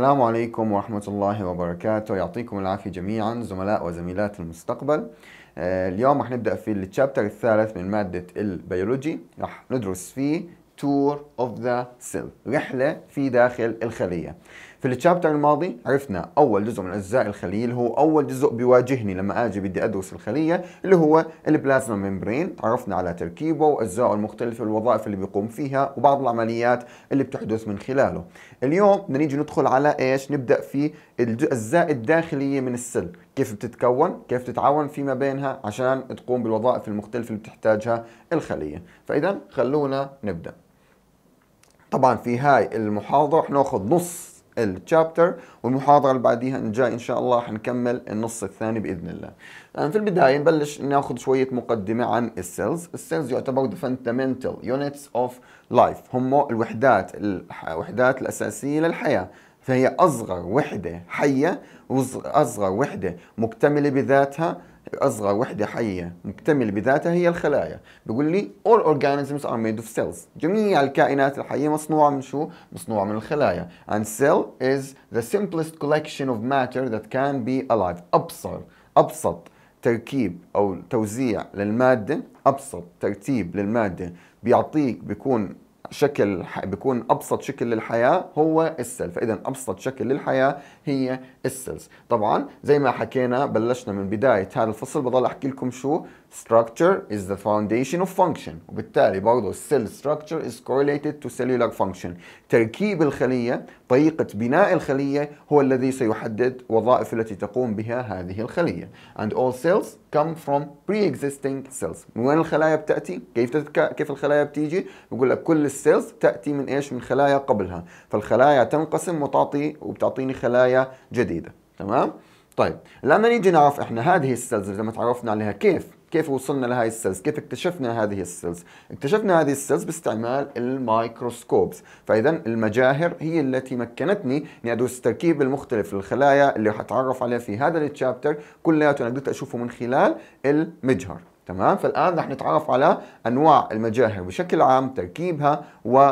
السلام عليكم ورحمة الله وبركاته يعطيكم العافية جميعا زملاء وزميلات المستقبل آه، اليوم رح نبدأ في التشابتر الثالث من مادة البيولوجي رح ندرس فيه تور اوف ذا سيل رحلة في داخل الخلية في التشابتر الماضي عرفنا اول جزء من اجزاء الخليه اللي هو اول جزء بيواجهني لما اجي بدي ادرس الخليه اللي هو البلازما ميمبرين عرفنا على تركيبه واجزائه المختلفه والوظائف اللي بيقوم فيها وبعض العمليات اللي بتحدث من خلاله اليوم بدنا نيجي ندخل على ايش نبدا في الاجزاء الداخليه من السل كيف بتتكون كيف تتعاون فيما بينها عشان تقوم بالوظائف المختلفه اللي بتحتاجها الخليه فاذا خلونا نبدا طبعا في هاي المحاضره حناخذ نص التشابتر والمحاضرة اللي بعديها الجاي إن شاء الله حنكمل النص الثاني بإذن الله آه، في البداية نبلش ناخذ شوية مقدمة عن السيلز السيلز يعتبروا the fundamental units of life هم الوحدات الوحدات الأساسية للحياة فهي أصغر وحدة حية وأصغر وحدة مكتملة بذاتها اصغر وحده حيه مكتمله بذاتها هي الخلايا بيقول لي all organisms are made of cells جميع الكائنات الحيه مصنوعه من شو مصنوعه من الخلايا and cell is the simplest collection of matter that can be alive ابصر ابسط تركيب او توزيع للماده ابسط ترتيب للماده بيعطيك بيكون شكل بيكون ابسط شكل للحياه هو السيل فاذا ابسط شكل للحياه هي السيلز طبعا زي ما حكينا بلشنا من بدايه هذا الفصل بضل احكي لكم شو structure is the foundation of function وبالتالي برضه cell structure is correlated to cellular function تركيب الخلية طريقة بناء الخلية هو الذي سيحدد وظائف التي تقوم بها هذه الخلية and all cells come from pre-existing cells من وين الخلايا بتأتي؟ كيف تتك... كيف الخلايا بتيجي؟ يقول لك كل السيلز تأتي من ايش؟ من خلايا قبلها فالخلايا تنقسم وتعطي وبتعطيني خلايا جديدة تمام؟ طيب لما نيجي نعرف احنا هذه السيلز اللي تعرفنا عليها كيف كيف وصلنا لهي السيلز كيف اكتشفنا هذه السيلز اكتشفنا هذه السيلز باستعمال الميكروسكوبس فاذا المجاهر هي التي مكنتني اني ادرس التركيب المختلف للخلايا اللي حتعرف عليها في هذا التشابتر كلياته انا قدرت اشوفه من خلال المجهر تمام فالان رح نتعرف على انواع المجاهر بشكل عام تركيبها و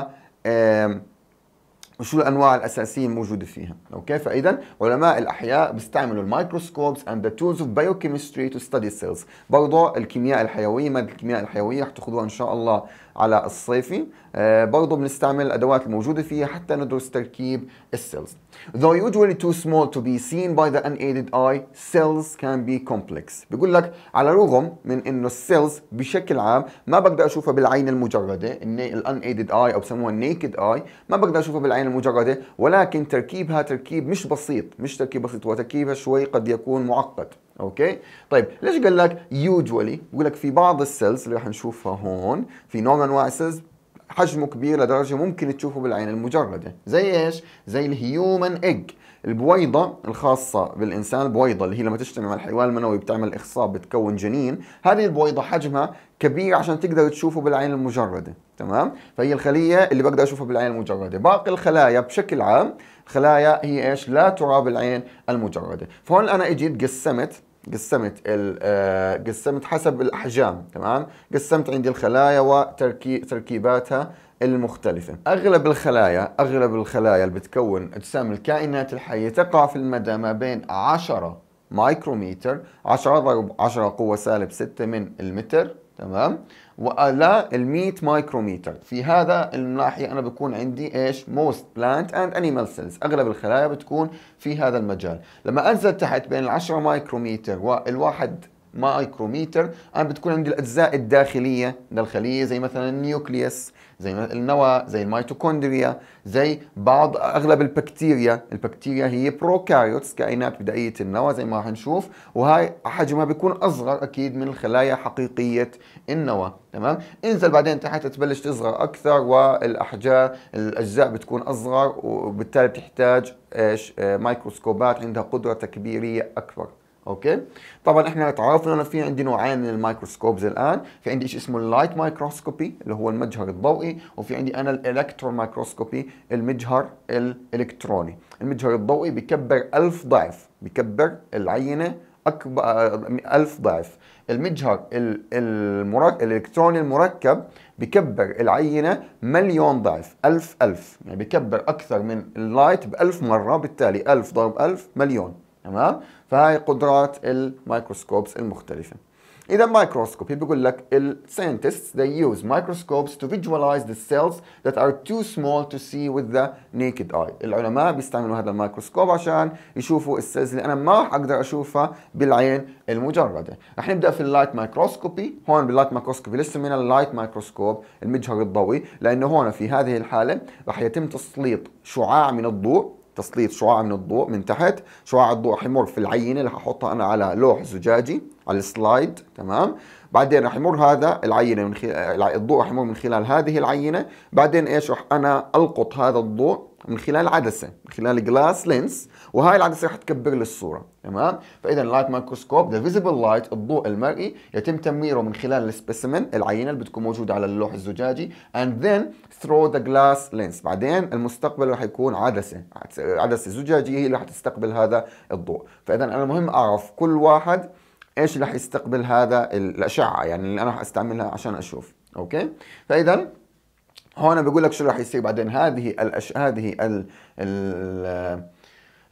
وشو الانواع الاساسيه الموجوده فيها اوكي فاذا علماء الاحياء بيستعملوا الميكروسكوبس اند ذا تولز اوف بايوكيمستري تو ستدي سيلز برضه الكيمياء الحيويه ماده الكيمياء الحيويه رح تاخذوها ان شاء الله على الصيفي آه، برضه بنستعمل الأدوات الموجودة فيها حتى ندرس تركيب السيلز Though usually too small to be seen by the unaided eye cells can be complex بيقول لك على الرغم من انه السيلز بشكل عام ما بقدر اشوفها بالعين المجردة unaided eye او بسموها النيكد اي ما بقدر اشوفها بالعين المجردة ولكن تركيبها تركيب مش بسيط مش تركيب بسيط هو تركيبها شوي قد يكون معقد اوكي طيب ليش قال لك يوجولي بقول لك في بعض السيلز اللي راح نشوفها هون في نوع من انواع السيلز حجمه كبير لدرجه ممكن تشوفه بالعين المجرده زي ايش زي الهيومن ايج البويضة الخاصة بالإنسان البويضة اللي هي لما تجتمع مع الحيوان المنوي بتعمل إخصاب بتكون جنين هذه البويضة حجمها كبير عشان تقدر تشوفه بالعين المجردة تمام فهي الخلية اللي بقدر أشوفها بالعين المجردة باقي الخلايا بشكل عام خلايا هي إيش لا ترى بالعين المجردة فهون أنا إجيت قسمت قسمت آه، قسمت حسب الاحجام تمام قسمت عندي الخلايا وتركيباتها المختلفة أغلب الخلايا أغلب الخلايا اللي بتكون أجسام الكائنات الحية تقع في المدى ما بين 10 مايكرومتر 10 ضرب 10 قوة سالب 6 من المتر تمام ولا ال 100 مايكروميتر في هذا الناحية أنا بكون عندي إيش موست بلانت اند انيمال سيلز أغلب الخلايا بتكون في هذا المجال لما أنزل تحت بين ال 10 مايكروميتر والواحد مايكروميتر انا بتكون عندي الاجزاء الداخليه للخليه زي مثلا النيوكليوس زي النواة زي الميتوكوندريا زي بعض اغلب البكتيريا البكتيريا هي بروكاريوتس كائنات بدائيه النواة زي ما راح نشوف وهي حجمها بيكون اصغر اكيد من الخلايا حقيقيه النواة تمام انزل بعدين تحت تبلش تصغر اكثر والاحجار الاجزاء بتكون اصغر وبالتالي بتحتاج ايش آه، مايكروسكوبات عندها قدره تكبيريه اكبر اوكي طبعا احنا تعرفنا انه في عندي نوعين من الميكروسكوبز الان في عندي شيء اسمه اللايت مايكروسكوبي اللي هو المجهر الضوئي وفي عندي انا الالكترون مايكروسكوبي المجهر الالكتروني المجهر الضوئي بكبر ألف ضعف بكبر العينه اكبر ألف ضعف المجهر المرك... الالكتروني المركب بكبر العينه مليون ضعف ألف ألف يعني بكبر اكثر من اللايت ب 1000 مره بالتالي ألف ضرب ألف مليون تمام فهي قدرات الميكروسكوبس المختلفه اذا مايكروسكوب بيقول لك الساينتست scientists they use microscopes to visualize the cells that are too small to see with the naked eye العلماء بيستعملوا هذا الميكروسكوب عشان يشوفوا السيلز اللي انا ما راح اقدر اشوفها بالعين المجرده رح نبدا في اللايت مايكروسكوبي هون باللايت مايكروسكوبي لسه من اللايت مايكروسكوب المجهر الضوئي لانه هون في هذه الحاله راح يتم تسليط شعاع من الضوء تسليط شعاع من الضوء من تحت شعاع الضوء حيمر في العينة اللي ححطها أنا على لوح زجاجي على السلايد تمام بعدين رح يمر هذا العينة من خلال الضوء رح يمر من خلال هذه العينة بعدين ايش رح أنا ألقط هذا الضوء من خلال عدسة من خلال جلاس لينس وهاي العدسة رح تكبر لي الصورة تمام فاذا اللايت مايكروسكوب ذا فيزيبل لايت الضوء المرئي يتم تمريره من خلال السبيسمن العينه اللي بتكون موجوده على اللوح الزجاجي اند ذن ثرو ذا جلاس لينس بعدين المستقبل راح يكون عدسه عدسه زجاجيه هي اللي راح تستقبل هذا الضوء فاذا انا مهم اعرف كل واحد ايش اللي راح يستقبل هذا الاشعه يعني اللي انا راح استعملها عشان اشوف اوكي فاذا هون بقول لك شو راح يصير بعدين هذه الأش... هذه ال... ال...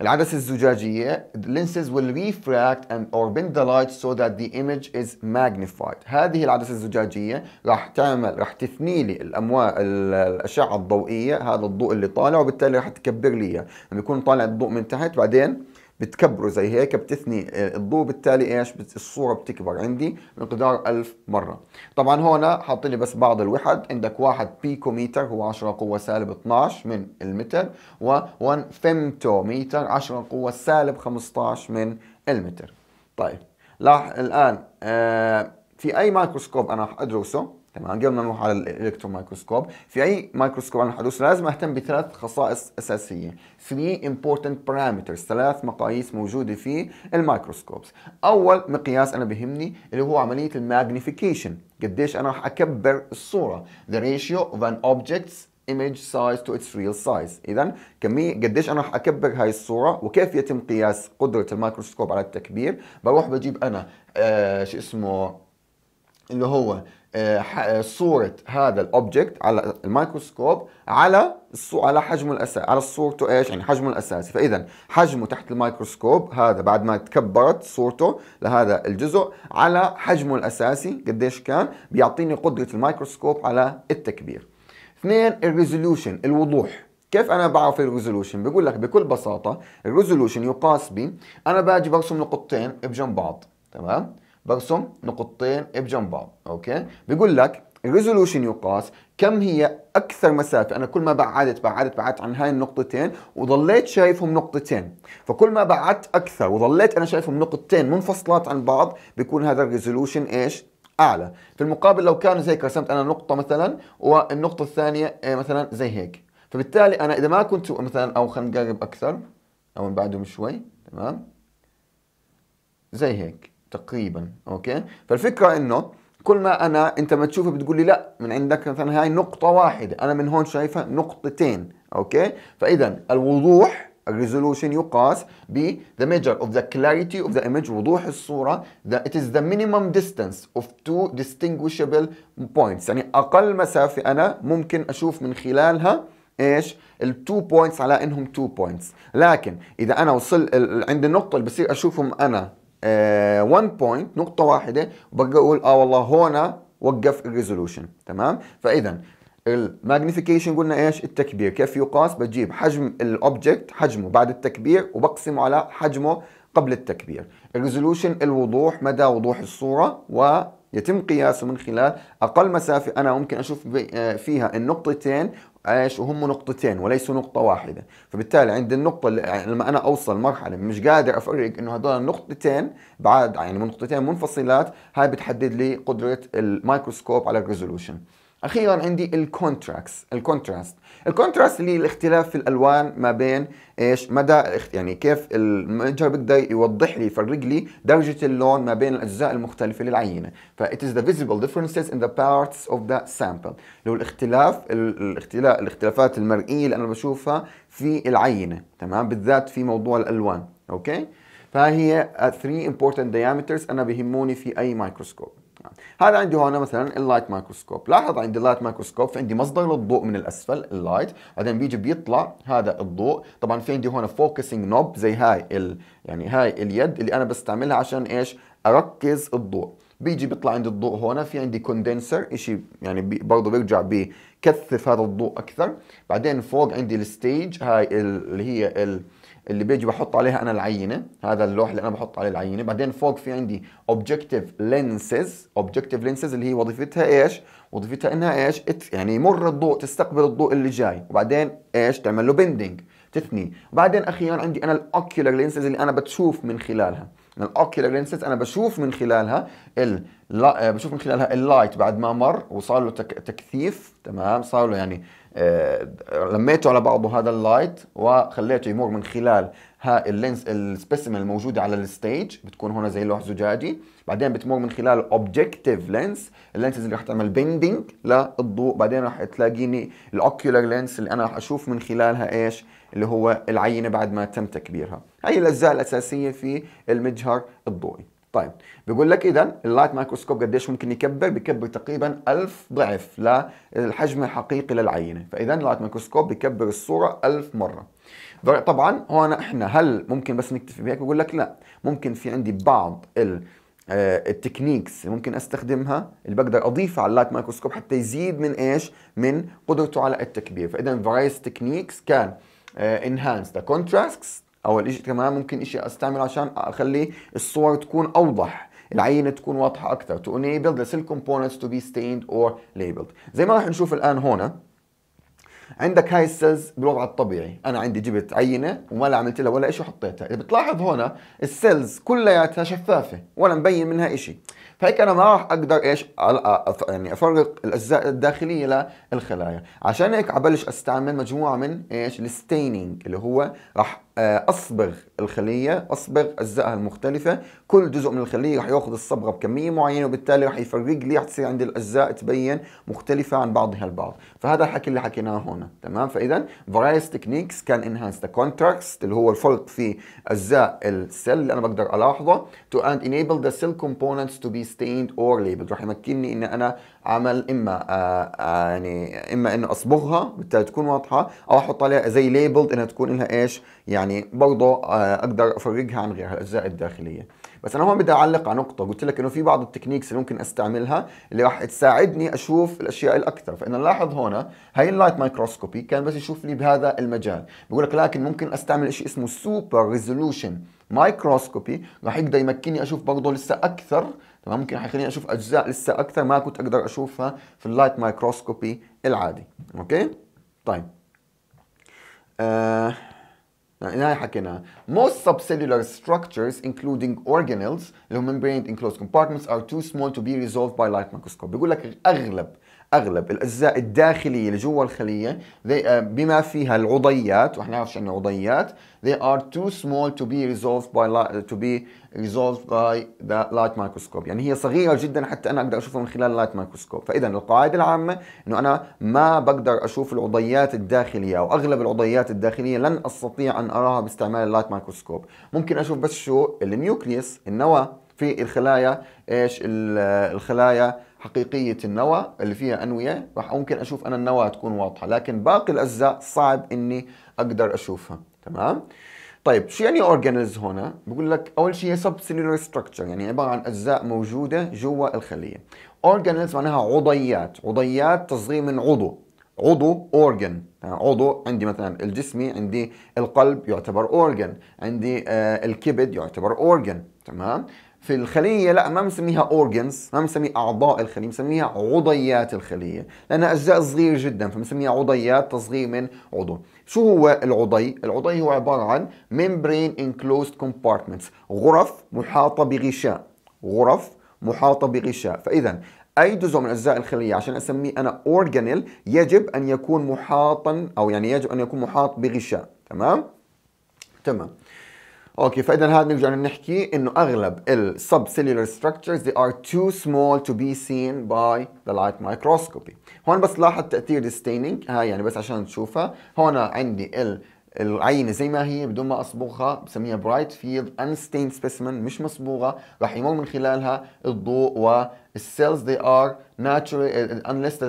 العدسة الزجاجية the lenses will refract and or bend the light so that the image is magnified هذه العدسة الزجاجية راح تعمل راح تثني لي الأموال الأشعة الضوئية هذا الضوء اللي طالع وبالتالي راح تكبر لي إياه يعني يكون طالع الضوء من تحت بعدين بتكبره زي هيك بتثني آه، الضوء بالتالي ايش الصوره بتكبر عندي مقدار 1000 مره طبعا هون حاط لي بس بعض الوحد عندك واحد بيكوميتر هو 10 قوه سالب 12 من المتر و1 فيمتوميتر 10 قوه سالب 15 من المتر طيب لاحظ الان آه في اي مايكروسكوب انا ادرسه تمام قبل ما نروح على الالكترون مايكروسكوب في اي مايكروسكوب عن الحدوث لازم اهتم بثلاث خصائص اساسيه 3 important parameters ثلاث مقاييس موجوده في المايكروسكوب اول مقياس انا بهمني اللي هو عمليه الماجنيفيكيشن قديش انا راح اكبر الصوره the ratio of an object's image size to its real size اذا كميه قديش انا راح اكبر هاي الصوره وكيف يتم قياس قدره الميكروسكوب على التكبير بروح بجيب انا آه شو اسمه اللي هو آه، آه، صوره هذا الاوبجكت على الميكروسكوب على على حجمه الاساسي على صورته ايش يعني حجمه الاساسي فاذا حجمه تحت الميكروسكوب هذا بعد ما تكبرت صورته لهذا الجزء على حجمه الاساسي قديش كان بيعطيني قدره الميكروسكوب على التكبير اثنين الريزولوشن الوضوح كيف انا بعرف الريزولوشن بقول لك بكل بساطه الريزولوشن يقاس ب انا باجي برسم نقطتين بجنب بعض تمام برسم نقطتين بجنب بعض اوكي بيقول لك الريزولوشن يقاس كم هي اكثر مسافه انا كل ما بعدت بعدت بعدت عن هاي النقطتين وظليت شايفهم نقطتين فكل ما بعدت اكثر وظليت انا شايفهم نقطتين منفصلات عن بعض بيكون هذا الريزولوشن ايش اعلى في المقابل لو كان زي هيك رسمت انا نقطه مثلا والنقطه الثانيه إيه مثلا زي هيك فبالتالي انا اذا ما كنت مثلا او خلينا نقرب اكثر او من بعدهم شوي تمام زي هيك تقريبا اوكي فالفكره انه كل ما انا انت ما تشوفه بتقول لي لا من عندك مثلا هاي نقطه واحده انا من هون شايفها نقطتين اوكي فاذا الوضوح الريزولوشن يقاس ب the measure of the clarity of the image وضوح الصورة the, it is the minimum distance of two distinguishable points يعني أقل مسافة أنا ممكن أشوف من خلالها ايش التو بوينتس على انهم تو بوينتس لكن اذا انا وصل عند النقطه اللي بصير اشوفهم انا 1 آه، بوينت نقطه واحده وبقدر اقول اه والله هون وقف الريزولوشن تمام فاذا الماجنيفيكيشن قلنا ايش التكبير كيف يقاس بجيب حجم الاوبجكت حجمه بعد التكبير وبقسمه على حجمه قبل التكبير الريزولوشن الوضوح مدى وضوح الصوره و يتم قياسه من خلال اقل مسافه انا ممكن اشوف آه، فيها النقطتين ايش وهم نقطتين وليسوا نقطه واحده فبالتالي عند النقطه اللي يعني لما انا اوصل مرحله مش قادر افرق انه هذول نقطتين بعاد يعني نقطتين منفصلات هاي بتحدد لي قدره الميكروسكوب على الريزولوشن اخيرا عندي الكونتراكس الكونتراست الكونتراست اللي الاختلاف في الالوان ما بين ايش مدى يعني كيف المتجر بده يوضح لي يفرق لي درجه اللون ما بين الاجزاء المختلفه للعينه ف it is the visible differences in the parts of the sample لو الاختلاف الاختلاف الاختلافات المرئيه اللي انا بشوفها في العينه تمام بالذات في موضوع الالوان اوكي فهي 3 important diameters انا بهموني في اي مايكروسكوب هذا عندي هون مثلا اللايت مايكروسكوب لاحظ عندي اللايت مايكروسكوب في عندي مصدر للضوء من الاسفل اللايت بعدين بيجي بيطلع هذا الضوء طبعا في عندي هون فوكسنج نوب زي هاي ال... يعني هاي اليد اللي انا بستعملها عشان ايش اركز الضوء بيجي بيطلع عندي الضوء هون في عندي كوندنسر شيء يعني بي برضه بيرجع بكثف هذا الضوء اكثر بعدين فوق عندي الستيج هاي اللي هي ال اللي بيجي بحط عليها انا العينه هذا اللوح اللي انا بحط عليه العينه بعدين فوق في عندي اوبجكتيف لينسز اوبجكتيف لينسز اللي هي وظيفتها ايش وظيفتها انها ايش يعني يمر الضوء تستقبل الضوء اللي جاي وبعدين ايش تعمل له بندنج تثني وبعدين اخيرا عندي انا الاوكيولار لينسز اللي انا بتشوف من خلالها الاوكيولار لينسز انا بشوف من خلالها ال... لا بشوف من خلالها اللايت بعد ما مر وصار له تك... تكثيف تمام صار له يعني لميته آه، على بعضه هذا اللايت وخليته يمر من خلال هاي اللينس السبيسيمن الموجوده على الستيج بتكون هون زي لوح زجاجي بعدين بتمر من خلال اوبجكتيف لينس اللينس اللي رح تعمل بيندنج للضوء بعدين رح تلاقيني الاوكيولار لينس اللي انا رح اشوف من خلالها ايش اللي هو العينه بعد ما تم تكبيرها هي الاجزاء الاساسيه في المجهر الضوئي طيب بيقول لك اذا اللايت مايكروسكوب قديش ممكن يكبر؟ بكبر تقريبا 1000 ضعف للحجم الحقيقي للعينه، فاذا اللايت مايكروسكوب بكبر الصوره 1000 مره. طبعا هون احنا هل ممكن بس نكتفي بهيك؟ بقول لك لا، ممكن في عندي بعض ال آه، التكنيكس ممكن استخدمها اللي بقدر اضيفها على اللايت مايكروسكوب حتى يزيد من ايش؟ من قدرته على التكبير، فاذا فرايس تكنيكس كان انهانس ذا كونتراستس اول شيء كمان ممكن شيء استعمله عشان اخلي الصور تكون اوضح العينه تكون واضحه اكثر to enable the cell components to be stained or labeled زي ما راح نشوف الان هون عندك هاي السيلز بالوضع الطبيعي انا عندي جبت عينه ولا عملت لها ولا شيء وحطيتها اذا بتلاحظ هنا السيلز كلياتها شفافه ولا مبين منها شيء فهيك انا ما راح اقدر ايش يعني افرق الاجزاء الداخليه للخلايا عشان هيك ابلش استعمل مجموعه من ايش الستيننج اللي هو راح آه، اصبغ الخليه اصبغ اجزائها المختلفه كل جزء من الخليه رح ياخذ الصبغه بكميه معينه وبالتالي رح يفرق لي رح تصير عندي الاجزاء تبين مختلفه عن بعضها البعض فهذا الحكي اللي حكيناه هنا تمام فاذا فرايس تكنيكس كان انهانس ذا كونتراست اللي هو الفرق في اجزاء السيل اللي انا بقدر الاحظه تو اند انيبل ذا سيل كومبوننتس تو بي ستيند اور ليبل رح يمكنني ان انا عمل اما آآ آه، آه، يعني اما انه اصبغها بالتالي تكون واضحه او احط عليها زي ليبلد انها تكون لها ايش يعني برضه آه، اقدر افرقها عن غيرها الاجزاء الداخليه بس انا هون بدي اعلق على نقطه قلت لك انه في بعض التكنيكس اللي ممكن استعملها اللي راح تساعدني اشوف الاشياء الاكثر فانا لاحظ هنا هاي اللايت مايكروسكوبي كان بس يشوف لي بهذا المجال بقول لك لكن ممكن استعمل شيء اسمه سوبر ريزولوشن مايكروسكوبي راح يقدر يمكنني اشوف برضه لسه اكثر تمام ممكن حيخليني اشوف اجزاء لسه اكثر ما كنت اقدر اشوفها في اللايت مايكروسكوبي العادي اوكي طيب آه هاي حكيناها most subcellular structures including organelles اللي هم membrane enclosed compartments are too small to be resolved by light microscope بيقول لك اغلب اغلب الاجزاء الداخليه اللي جوا الخليه they, uh, بما فيها العضيات واحنا نعرف شو يعني عضيات they are too small to be resolved by light, to be resolved by the light microscope يعني هي صغيره جدا حتى انا اقدر اشوفها من خلال اللايت مايكروسكوب فاذا القاعده العامه انه انا ما بقدر اشوف العضيات الداخليه او اغلب العضيات الداخليه لن استطيع ان اراها باستعمال اللايت مايكروسكوب ممكن اشوف بس شو النيوكليوس النواه في الخلايا ايش الخلايا حقيقية النواة اللي فيها أنوية راح ممكن أشوف أنا النواة تكون واضحة لكن باقي الأجزاء صعب إني أقدر أشوفها تمام؟ طيب شو يعني اورجانيز هنا؟ بقول لك اول شيء هي سب سيلولار ستراكشر يعني عباره عن اجزاء موجوده جوا الخليه. اورجانيز معناها عضيات، عضيات تصغير من عضو، عضو اورجن، يعني عضو عندي مثلا الجسمي عندي القلب يعتبر اورجن، عندي آه الكبد يعتبر اورجن، تمام؟ في الخلية لا ما بنسميها اورجنز ما بنسمي أعضاء الخلية بنسميها عضيات الخلية لأنها أجزاء صغيرة جدا فبنسميها عضيات تصغير من عضو شو هو العضي؟ العضي هو عبارة عن membrane enclosed compartments غرف محاطة بغشاء غرف محاطة بغشاء فإذا اي جزء من اجزاء الخليه عشان اسميه انا اورجانيل يجب ان يكون محاطا او يعني يجب ان يكون محاط بغشاء تمام تمام اوكي فاذا هذا بنرجع بنحكي انه اغلب ال subcellular structures they are too small to be seen by the light microscopy هون بس لاحظ تاثير الستيننج هاي يعني بس عشان تشوفها هون عندي ال العينه زي ما هي بدون ما اصبغها بسميها برايت فيلد انستيند سبيسمن مش مصبوغه راح يمر من خلالها الضوء والسيلز they ار ان ليست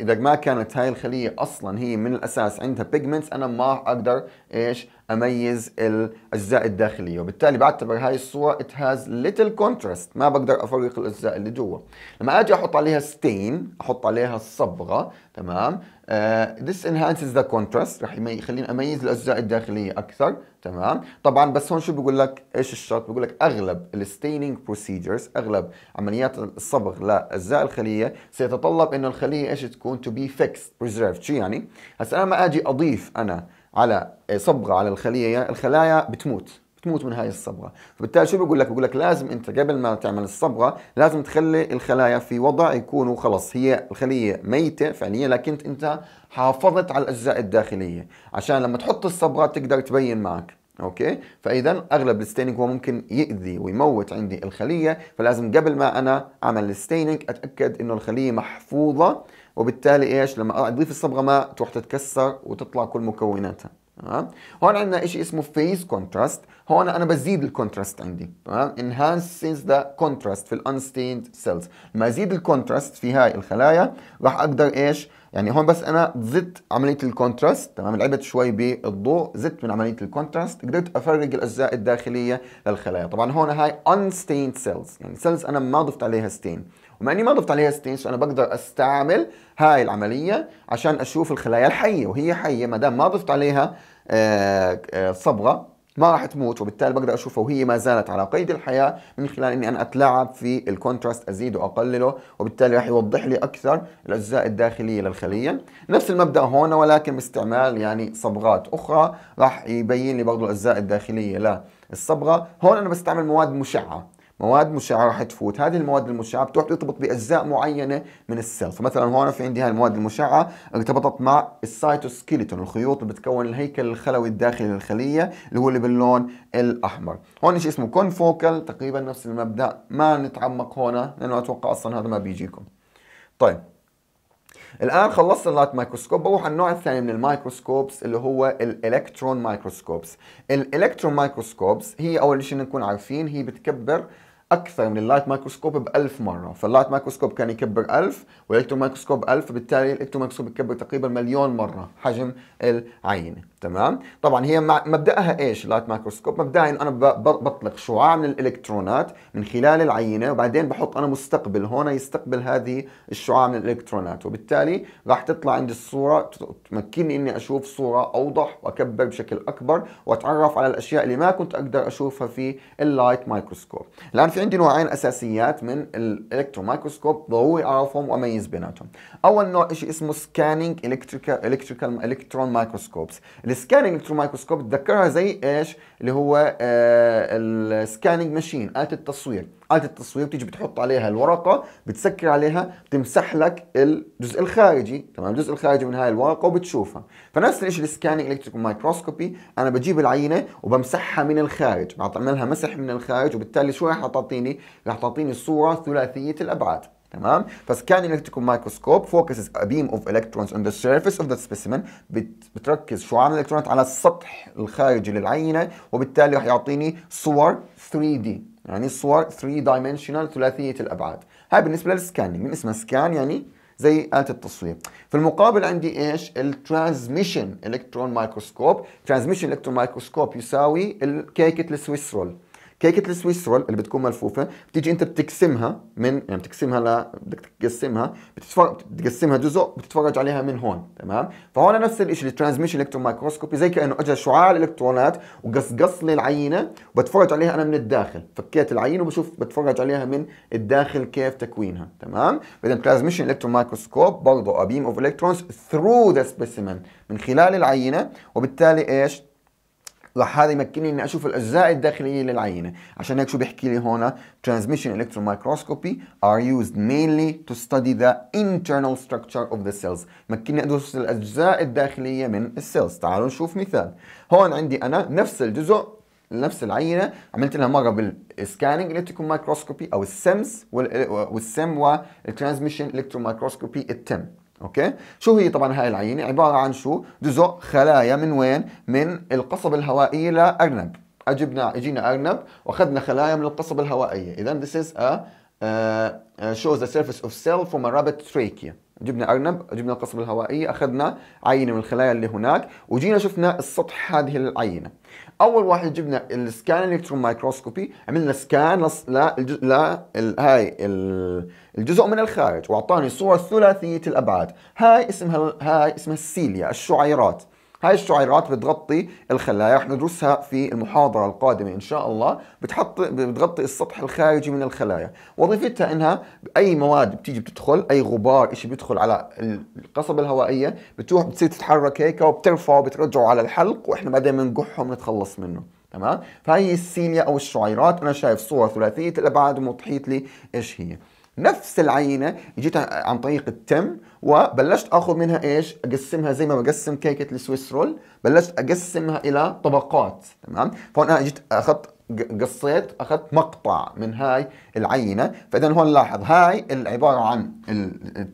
اذا ما كانت هاي الخليه اصلا هي من الاساس عندها بيجمنتس انا ما اقدر ايش اميز الاجزاء الداخليه وبالتالي بعتبر هاي الصوره it has little contrast ما بقدر افرق الاجزاء اللي جوا لما اجي احط عليها ستين احط عليها الصبغه تمام uh, this enhances the contrast راح يخليني اميز الاجزاء الداخليه اكثر تمام طبعا بس هون شو بقول لك ايش الشرط بقول لك اغلب الستيننج بروسيجرز اغلب عمليات الصبغ لاجزاء الخليه سيتطلب انه الخليه ايش تكون to be fixed preserved شو يعني هسه انا ما اجي اضيف انا على صبغه على الخليه الخلايا بتموت بتموت من هاي الصبغه فبالتالي شو بقول لك بقول لك لازم انت قبل ما تعمل الصبغه لازم تخلي الخلايا في وضع يكونوا خلص هي الخليه ميته فعليا لكن انت حافظت على الاجزاء الداخليه عشان لما تحط الصبغه تقدر تبين معك اوكي فاذا اغلب الستيننج هو ممكن يؤذي ويموت عندي الخليه فلازم قبل ما انا اعمل الستيننج اتاكد انه الخليه محفوظه وبالتالي ايش لما اضيف الصبغه ماء تروح تتكسر وتطلع كل مكوناتها تمام هون عندنا شيء اسمه فيز كونتراست هون انا بزيد الكونتراست عندي تمام انهانسز ذا كونتراست في الانستيند سيلز لما ازيد الكونتراست في هاي الخلايا راح اقدر ايش يعني هون بس انا زدت عمليه الكونتراست تمام لعبت شوي بالضوء زدت من عمليه الكونتراست قدرت افرق الاجزاء الداخليه للخلايا طبعا هون هاي انستيند سيلز يعني سيلز انا ما ضفت عليها ستين وما اني ما ضفت عليها ستينش انا بقدر استعمل هاي العمليه عشان اشوف الخلايا الحيه وهي حيه ما دام ما ضفت عليها آه، آه، صبغه ما راح تموت وبالتالي بقدر اشوفها وهي ما زالت على قيد الحياه من خلال اني انا اتلاعب في الكونتراست ازيده واقلله وبالتالي راح يوضح لي اكثر الاجزاء الداخليه للخليه نفس المبدا هون ولكن باستعمال يعني صبغات اخرى راح يبين لي برضه الاجزاء الداخليه للصبغه هون انا بستعمل مواد مشعه مواد مشعه راح تفوت هذه المواد المشعه بتروح ترتبط باجزاء معينه من السيل فمثلا هون في عندي هاي المواد المشعه ارتبطت مع السايتوسكيلتون الخيوط اللي بتكون الهيكل الخلوي الداخلي للخليه اللي هو اللي باللون الاحمر هون شيء اسمه كونفوكال تقريبا نفس المبدا ما نتعمق هون لانه اتوقع اصلا هذا ما بيجيكم طيب الان خلصت اللايت مايكروسكوب بروح على النوع الثاني من المايكروسكوبس اللي هو الالكترون مايكروسكوبس الالكترون مايكروسكوبس هي اول شيء نكون عارفين هي بتكبر اكثر من اللايت مايكروسكوب ب 1000 مره فاللايت مايكروسكوب كان يكبر 1000 والالكترون مايكروسكوب 1000 فبالتالي الالكترون مايكروسكوب يكبر تقريبا مليون مره حجم العينه تمام طبعا هي مبداها ايش اللايت مايكروسكوب مبداها انه انا بطلق شعاع من الالكترونات من خلال العينه وبعدين بحط انا مستقبل هون يستقبل هذه الشعاع من الالكترونات وبالتالي راح تطلع عندي الصوره تمكنني اني اشوف صوره اوضح واكبر بشكل اكبر واتعرف على الاشياء اللي ما كنت اقدر اشوفها في اللايت مايكروسكوب الان في عندي نوعين اساسيات من الالكترو مايكروسكوب ضروري اعرفهم واميز بيناتهم اول نوع شيء اسمه سكاننج الكتريكال الكتريكال الكترون مايكروسكوبس السكاننج الكترون مايكروسكوب تذكرها زي ايش اللي هو آه السكاننج ماشين آلة التصوير آلة التصوير بتيجي بتحط عليها الورقة بتسكر عليها بتمسح لك الجزء الخارجي تمام الجزء الخارجي من هاي الورقة وبتشوفها فنفس الشيء السكانينج الكتريك مايكروسكوبي أنا بجيب العينة وبمسحها من الخارج بعملها مسح من الخارج وبالتالي شو راح تعطيني؟ راح تعطيني صورة ثلاثية الأبعاد تمام فسكان الكتريك مايكروسكوب فوكسز بيم اوف الكترونز اون ذا سيرفيس اوف ذا سبيسيمن بتركز شعاع الالكترونات على السطح الخارجي للعينه وبالتالي راح يعطيني صور 3 دي يعني الصور 3 دايمنشنال ثلاثيه الابعاد هاي بالنسبه للسكاننج من اسمها سكان يعني زي آلة التصوير في المقابل عندي ايش الترانزميشن الكترون مايكروسكوب ترانزميشن الكترون مايكروسكوب يساوي الكيكة السويس رول كيكه السويسرول اللي بتكون ملفوفه بتيجي انت بتقسمها من يعني بتقسمها ل بدك تقسمها بتقسمها جزء بتتفرج عليها من هون تمام فهون نفس الشيء الترانزميشن الكترون مايكروسكوبي زي كانه اجى شعاع الالكترونات وقصقص لي العينه وبتفرج عليها انا من الداخل فكيت العينه وبشوف بتفرج عليها من الداخل كيف تكوينها تمام اذا ترانزميشن الكترون مايكروسكوب برضه ابيم اوف الكترونز ثرو ذا سبيسيمن من خلال العينه وبالتالي ايش راح هذا يمكنني اني اشوف الاجزاء الداخليه للعينه عشان هيك شو بيحكي لي هون transmission electron microscopy are used mainly to study the internal structure of the cells مكنني ادرس الاجزاء الداخليه من السيلز تعالوا نشوف مثال هون عندي انا نفس الجزء نفس العينه عملت لها مره بالسكاننج الكترون مايكروسكوبي او السمس والسم والترانسميشن الكترون مايكروسكوبي التم اوكي شو هي طبعا هاي العينه عباره عن شو جزء خلايا من وين من القصب الهوائي لارنب اجبنا اجينا ارنب واخذنا خلايا من القصب الهوائيه اذا this is a uh, shows the surface of cell from a rabbit trachea جبنا ارنب جبنا القصبة الهوائية اخذنا عينة من الخلايا اللي هناك وجينا شفنا السطح هذه العينة اول واحد جبنا السكان الكترون مايكروسكوبي عملنا سكان لا لا هاي الجزء من الخارج واعطاني صوره ثلاثيه الابعاد هاي اسمها هاي اسمها السيليا الشعيرات هاي الشعيرات بتغطي الخلايا رح ندرسها في المحاضرة القادمة إن شاء الله بتحط بتغطي السطح الخارجي من الخلايا وظيفتها إنها أي مواد بتيجي بتدخل أي غبار إشي بيدخل على القصبة الهوائية بتروح بتصير تتحرك هيك وبترفعه وبترجعه على الحلق وإحنا بعدين بنقحه بنتخلص منه تمام فهي السيليا او الشعيرات انا شايف صوره ثلاثيه الابعاد ومتحيط لي ايش هي نفس العينه جيت عن طريق التم وبلشت اخذ منها ايش؟ اقسمها زي ما بقسم كيكه السويس رول، بلشت اقسمها الى طبقات، تمام؟ فهون انا جيت اخذت قصيت اخذت مقطع من هاي العينه، فاذا هون لاحظ هاي عباره عن ال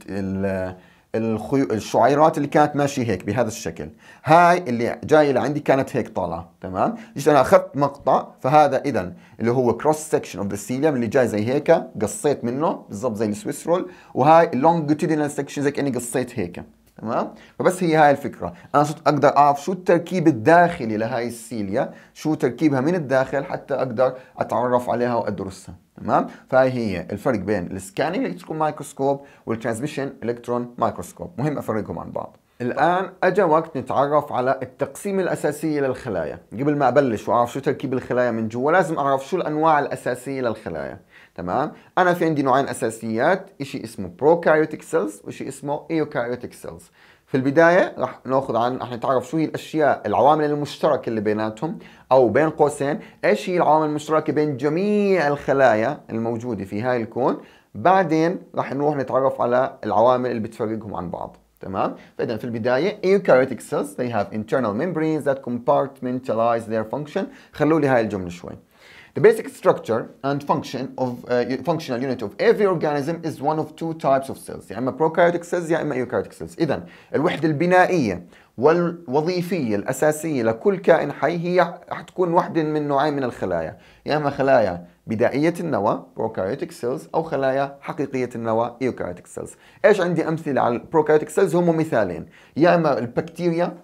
ال الخيو... الشعيرات اللي كانت ماشيه هيك بهذا الشكل هاي اللي جايه لعندي كانت هيك طالعه تمام ليش انا اخذت مقطع فهذا اذا اللي هو cross section of the cilium اللي جاي زي هيك قصيت منه بالضبط زي السويس رول وهاي longitudinal section زي كاني قصيت هيك تمام فبس هي هاي الفكره انا صرت اقدر اعرف شو التركيب الداخلي لهاي السيليا شو تركيبها من الداخل حتى اقدر اتعرف عليها وادرسها تمام فهي هي الفرق بين السكانينج الكترون مايكروسكوب والترانسميشن الكترون مايكروسكوب مهم افرقهم عن بعض الان اجى وقت نتعرف على التقسيم الاساسيه للخلايا قبل ما ابلش واعرف شو تركيب الخلايا من جوا لازم اعرف شو الانواع الاساسيه للخلايا تمام انا في عندي نوعين اساسيات شيء اسمه بروكاريوتيك سيلز وشيء اسمه ايوكاريوتيك سيلز في البدايه رح ناخذ عن رح نتعرف شو هي الاشياء العوامل المشتركه اللي بيناتهم او بين قوسين ايش هي العوامل المشتركه بين جميع الخلايا الموجوده في هاي الكون بعدين رح نروح نتعرف على العوامل اللي بتفرقهم عن بعض تمام فاذا في البدايه ايوكاريوتيك سيلز they have internal membranes that compartmentalize their function خلوا لي هاي الجمله شوي The basic structure and function of uh, functional unit of every organism is one of two types of cells يا اما prokaryotic cells يا اما eukaryotic cells إذا الوحدة البنائية والوظيفية الأساسية لكل كائن حي هي حتكون واحدة من نوعين من الخلايا يا اما خلايا بدائية النواة prokaryotic cells أو خلايا حقيقية النواة eukaryotic cells إيش عندي أمثلة على prokaryotic cells هم مثالين يا اما البكتيريا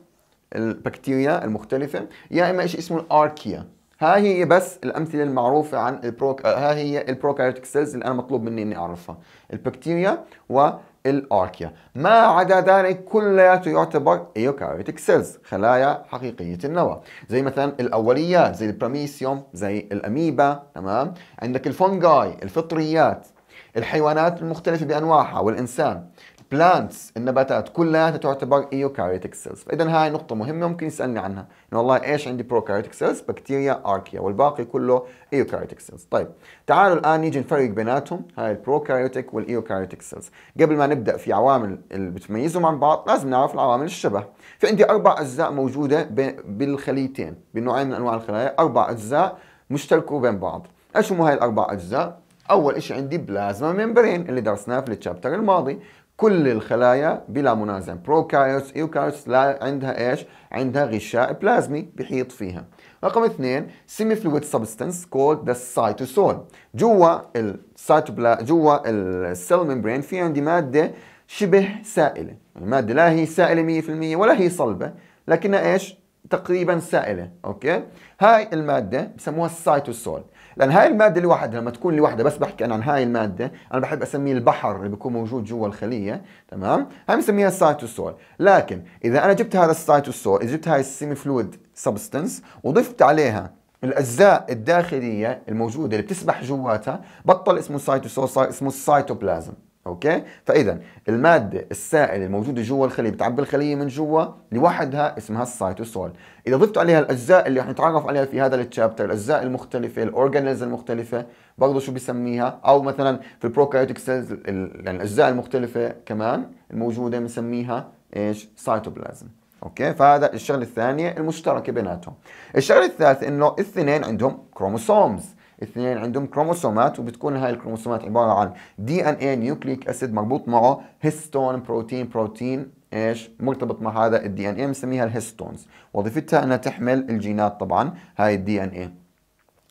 البكتيريا المختلفة يا اما شيء اسمه الاركيا ها هي بس الامثله المعروفه عن البروك آه، ها هي البروكاريوتيك سيلز اللي انا مطلوب مني اني اعرفها البكتيريا والاركيا ما عدا ذلك كلياته يعتبر ايوكاريوتيك سيلز خلايا حقيقيه النوى زي مثلا الاوليات زي البراميسيوم زي الاميبا تمام عندك الفونجاي الفطريات الحيوانات المختلفه بانواعها والانسان plants النباتات كلها تعتبر eukaryotic cells فاذا هاي نقطه مهمه ممكن يسالني عنها انه والله ايش عندي prokaryotic cells بكتيريا اركيا والباقي كله eukaryotic cells طيب تعالوا الان نيجي نفرق بيناتهم هاي البروكاريوتيك والايوكاريوتيك سيلز قبل ما نبدا في عوامل اللي بتميزهم عن بعض لازم نعرف العوامل الشبه في عندي اربع اجزاء موجوده بالخليتين بنوعين من انواع الخلايا اربع اجزاء مشتركوا بين بعض ايش هم هاي الاربع اجزاء اول شيء عندي بلازما ممبرين اللي درسناه في الشابتر الماضي كل الخلايا بلا منازع بروكاريوس ايوكاريوس لا عندها ايش عندها غشاء بلازمي بحيط فيها رقم اثنين سيمي فلويد سبستنس كولد ذا سايتوسول جوا السايتوبلا جوا السيل ميمبرين في عندي ماده شبه سائله الماده يعني لا هي سائله 100% ولا هي صلبه لكنها ايش تقريبا سائله اوكي هاي الماده بسموها السايتوسول لان هاي الماده لوحدها لما تكون لوحدها بس بحكي انا عن هاي الماده انا بحب اسميه البحر اللي بيكون موجود جوا الخليه تمام هاي بنسميها السايتوسول لكن اذا انا جبت هذا السايتوسول اذا جبت هاي السيمي فلويد سبستنس وضفت عليها الاجزاء الداخليه الموجوده اللي بتسبح جواتها بطل اسمه سايتوسول صار اسمه السايتوبلازم اوكي فاذا الماده السائله الموجوده جوا الخليه بتعبي الخليه من جوا لوحدها اسمها السيتوسول اذا ضفت عليها الاجزاء اللي رح نتعرف عليها في هذا التشابتر الاجزاء المختلفه الاورجانيز المختلفه برضه شو بسميها او مثلا في البروكاريوتيك سيلز يعني الاجزاء المختلفه كمان الموجوده بنسميها ايش سيتوبلازم اوكي فهذا الشغله الثانيه المشتركه بيناتهم الشغله الثالثه انه الاثنين عندهم كروموسومز اثنين عندهم كروموسومات وبتكون هاي الكروموسومات عباره عن دي ان اي نيوكليك اسيد مربوط معه هيستون بروتين بروتين ايش مرتبط مع هذا الدي ان اي بنسميها الهيستونز وظيفتها انها تحمل الجينات طبعا هاي الدي ان اي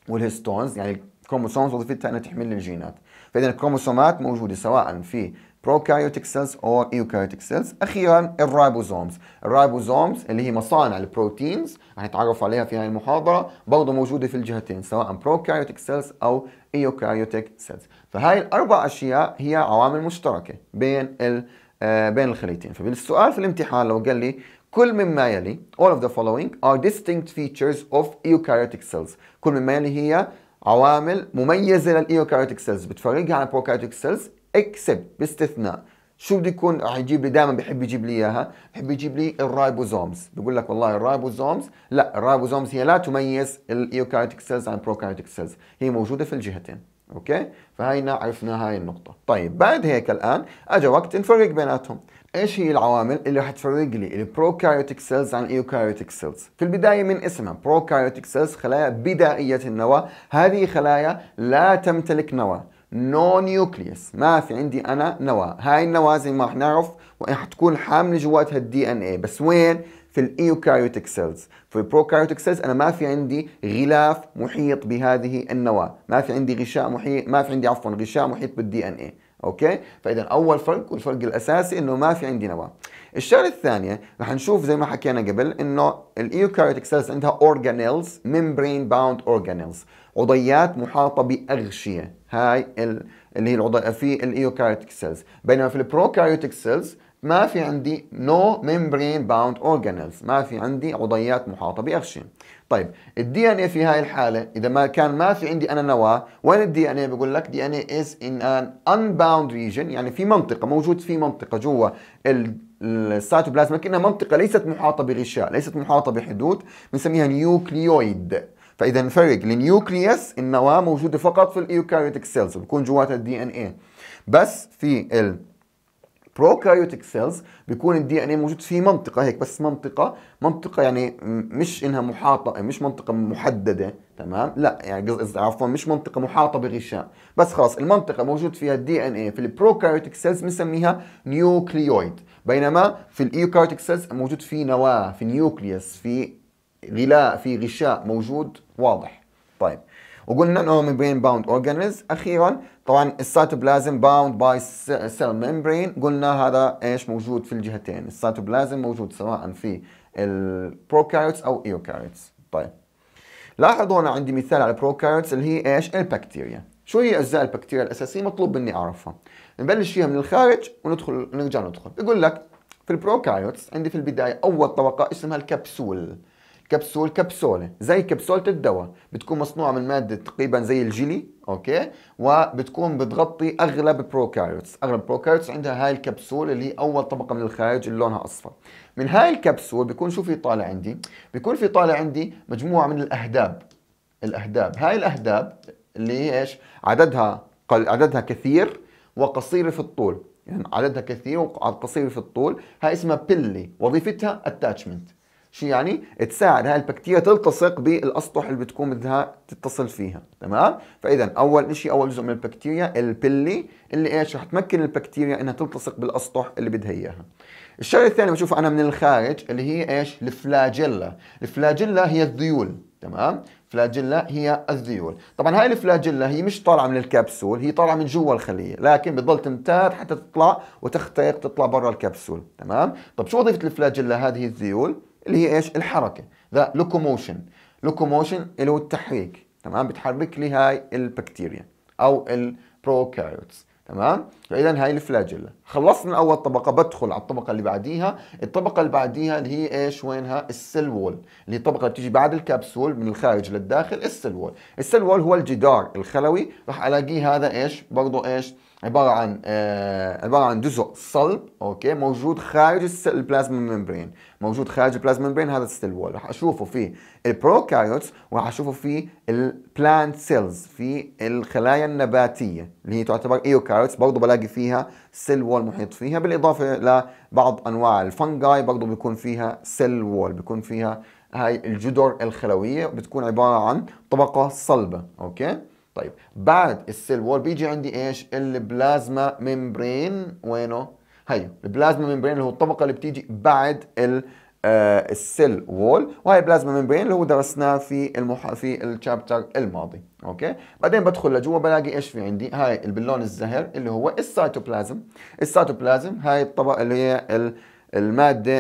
والهيستونز يعني الكروموسومز وظيفتها انها تحمل الجينات فاذا الكروموسومات موجوده سواء في بروكاريوتيك سيلز او ايوكاريوتيك سيلز اخيرا الرايبوزومز الرايبوزومز اللي هي مصانع البروتينز نتعرف عليها في هذه المحاضره برضه موجوده في الجهتين سواء بروكاريوتيك سيلز او ايوكاريوتيك سيلز فهاي الاربع اشياء هي عوامل مشتركه بين ال آه بين الخليتين فبالسؤال في الامتحان لو قال لي كل مما يلي all of the following are distinct features of eukaryotic cells كل مما يلي هي عوامل مميزة للإيوكاريوتيك سيلز بتفرقها عن البروكاريوتيك سيلز اكسب باستثناء شو بده يكون راح يجيب لي دائما بحب يجيب لي اياها بحب يجيب لي الرايبوزومز بقول لك والله الرايبوزومز لا الرايبوزومز هي لا تميز الايوكاريوتيك سيلز عن البروكاريوتيك سيلز هي موجوده في الجهتين اوكي فهينا عرفنا هاي النقطه طيب بعد هيك الان اجى وقت نفرق بيناتهم ايش هي العوامل اللي رح تفرق لي البروكاريوتيك سيلز عن الايوكاريوتيك سيلز في البدايه من اسمها بروكاريوتيك سيلز خلايا بدائيه النواه هذه خلايا لا تمتلك نواه نو نيوكليوس ما في عندي انا نواه هاي النواه زي ما رح نعرف حتكون حامله جواتها الدي ان اي بس وين في الايوكاريوتيك سيلز في البروكاريوتيك سيلز انا ما في عندي غلاف محيط بهذه النواه ما في عندي غشاء محيط ما في عندي عفوا غشاء محيط بالدي ان اي اوكي فاذا اول فرق والفرق الاساسي انه ما في عندي نواه الشغله الثانيه رح نشوف زي ما حكينا قبل انه الايوكاريوتيك سيلز عندها اورجانيلز ميمبرين باوند اورجانيلز عضيات محاطه باغشيه هاي اللي هي العض... في الايوكاريوتيك سيلز بينما في البروكاريوتيك سيلز ما في عندي نو ميمبرين باوند اورجانيلز ما في عندي عضيات محاطه باغشيه طيب الدي ان اي في هاي الحاله اذا ما كان ما في عندي انا نواه وين الدي ان اي بقول لك دي ان اي از ان ان انباوند ريجن يعني في منطقه موجود في منطقه جوا السيتوبلازم لكنها منطقه ليست محاطه بغشاء ليست محاطه بحدود بنسميها نيوكليويد فاذا نفرق النيوكليوس النواه موجوده فقط في الايوكاريوتيك سيلز بكون جواتها الدي ان اي بس في البروكاريوتيك سيلز بيكون الدي ان اي موجود في منطقه هيك بس منطقه منطقه يعني مش انها محاطه مش منطقه محدده تمام لا يعني عفوا مش منطقه محاطه بغشاء بس خلاص المنطقه موجود فيها الدي ان اي في البروكاريوتيك سيلز بنسميها نيوكليويد بينما في الايوكاريوتيك سيلز موجود في نواه في نيوكليوس في غلاء في غشاء موجود واضح طيب وقلنا انه ممبرين باوند اورجانيز اخيرا طبعا السيتوبلازم باوند باي سيل ميمبرين قلنا هذا ايش موجود في الجهتين السيتوبلازم موجود سواء في البروكاريوتس او ايوكاريوتس طيب لاحظوا انا عندي مثال على البروكاريوتس اللي هي ايش البكتيريا شو هي اجزاء البكتيريا الاساسيه مطلوب مني اعرفها نبلش فيها من الخارج وندخل نرجع ندخل يقول لك في البروكاريوتس عندي في البدايه اول طبقه اسمها الكبسول كبسول كبسوله زي كبسوله الدواء بتكون مصنوعه من ماده تقريبا زي الجيلي اوكي وبتكون بتغطي اغلب البروكاريوتس اغلب البروكاريوتس عندها هاي الكبسول اللي هي اول طبقه من الخارج اللي لونها اصفر من هاي الكبسول بيكون شو في طالع عندي بيكون في طالع عندي مجموعه من الاهداب الاهداب هاي الاهداب اللي هي ايش عددها قل... عددها كثير وقصير في الطول يعني عددها كثير وقصير في الطول هاي اسمها بيلي وظيفتها اتاتشمنت شو يعني تساعد هاي البكتيريا تلتصق بالاسطح اللي بتكون بدها تتصل فيها تمام فاذا اول شيء اول جزء من البكتيريا البلي اللي ايش رح تمكن البكتيريا انها تلتصق بالاسطح اللي بدها اياها الشغله الثانيه بشوفها انا من الخارج اللي هي ايش الفلاجيلا الفلاجيلا هي الذيول تمام فلاجيلا هي الذيول طبعا هاي الفلاجيلا هي مش طالعه من الكبسول هي طالعه من جوا الخليه لكن بتضل تمتد حتى تطلع وتخترق تطلع برا الكبسول تمام طب شو وظيفه الفلاجيلا هذه الذيول اللي هي ايش الحركه ذا لوكوموشن لوكوموشن اللي هو التحريك تمام بتحرك لي هاي البكتيريا او البروكاريوتس تمام فاذا هاي الفلاجيلا خلصنا اول طبقه بدخل على الطبقه اللي بعديها الطبقه اللي بعديها اللي هي ايش وينها السيل وول اللي هي طبقه بتيجي بعد الكبسول من الخارج للداخل السيل وول السيل وول هو الجدار الخلوي راح الاقيه هذا ايش برضه ايش عباره عن آه عباره عن جزء صلب اوكي موجود خارج البلازما ممبرين موجود خارج البلازما ممبرين هذا السيل وول راح اشوفه في البروكاريوتس وراح اشوفه في البلانت سيلز في الخلايا النباتيه اللي هي تعتبر ايوكاريوتس برضه بلاقي فيها سيل وول محيط فيها بالاضافه لبعض انواع الفنجاي برضه بيكون فيها سيل وول بيكون فيها هاي الجدر الخلويه بتكون عباره عن طبقه صلبه اوكي طيب بعد السيل وول بيجي عندي ايش البلازما ممبرين وينه هي البلازما ممبرين اللي هو الطبقه اللي بتيجي بعد ال آه، السيل وول وهي بلازما ممبرين اللي هو درسناه في المح... في الشابتر الماضي اوكي بعدين بدخل لجوا بلاقي ايش في عندي هاي باللون الزهر اللي هو السيتوبلازم السيتوبلازم هاي الطبقه اللي هي ال... الماده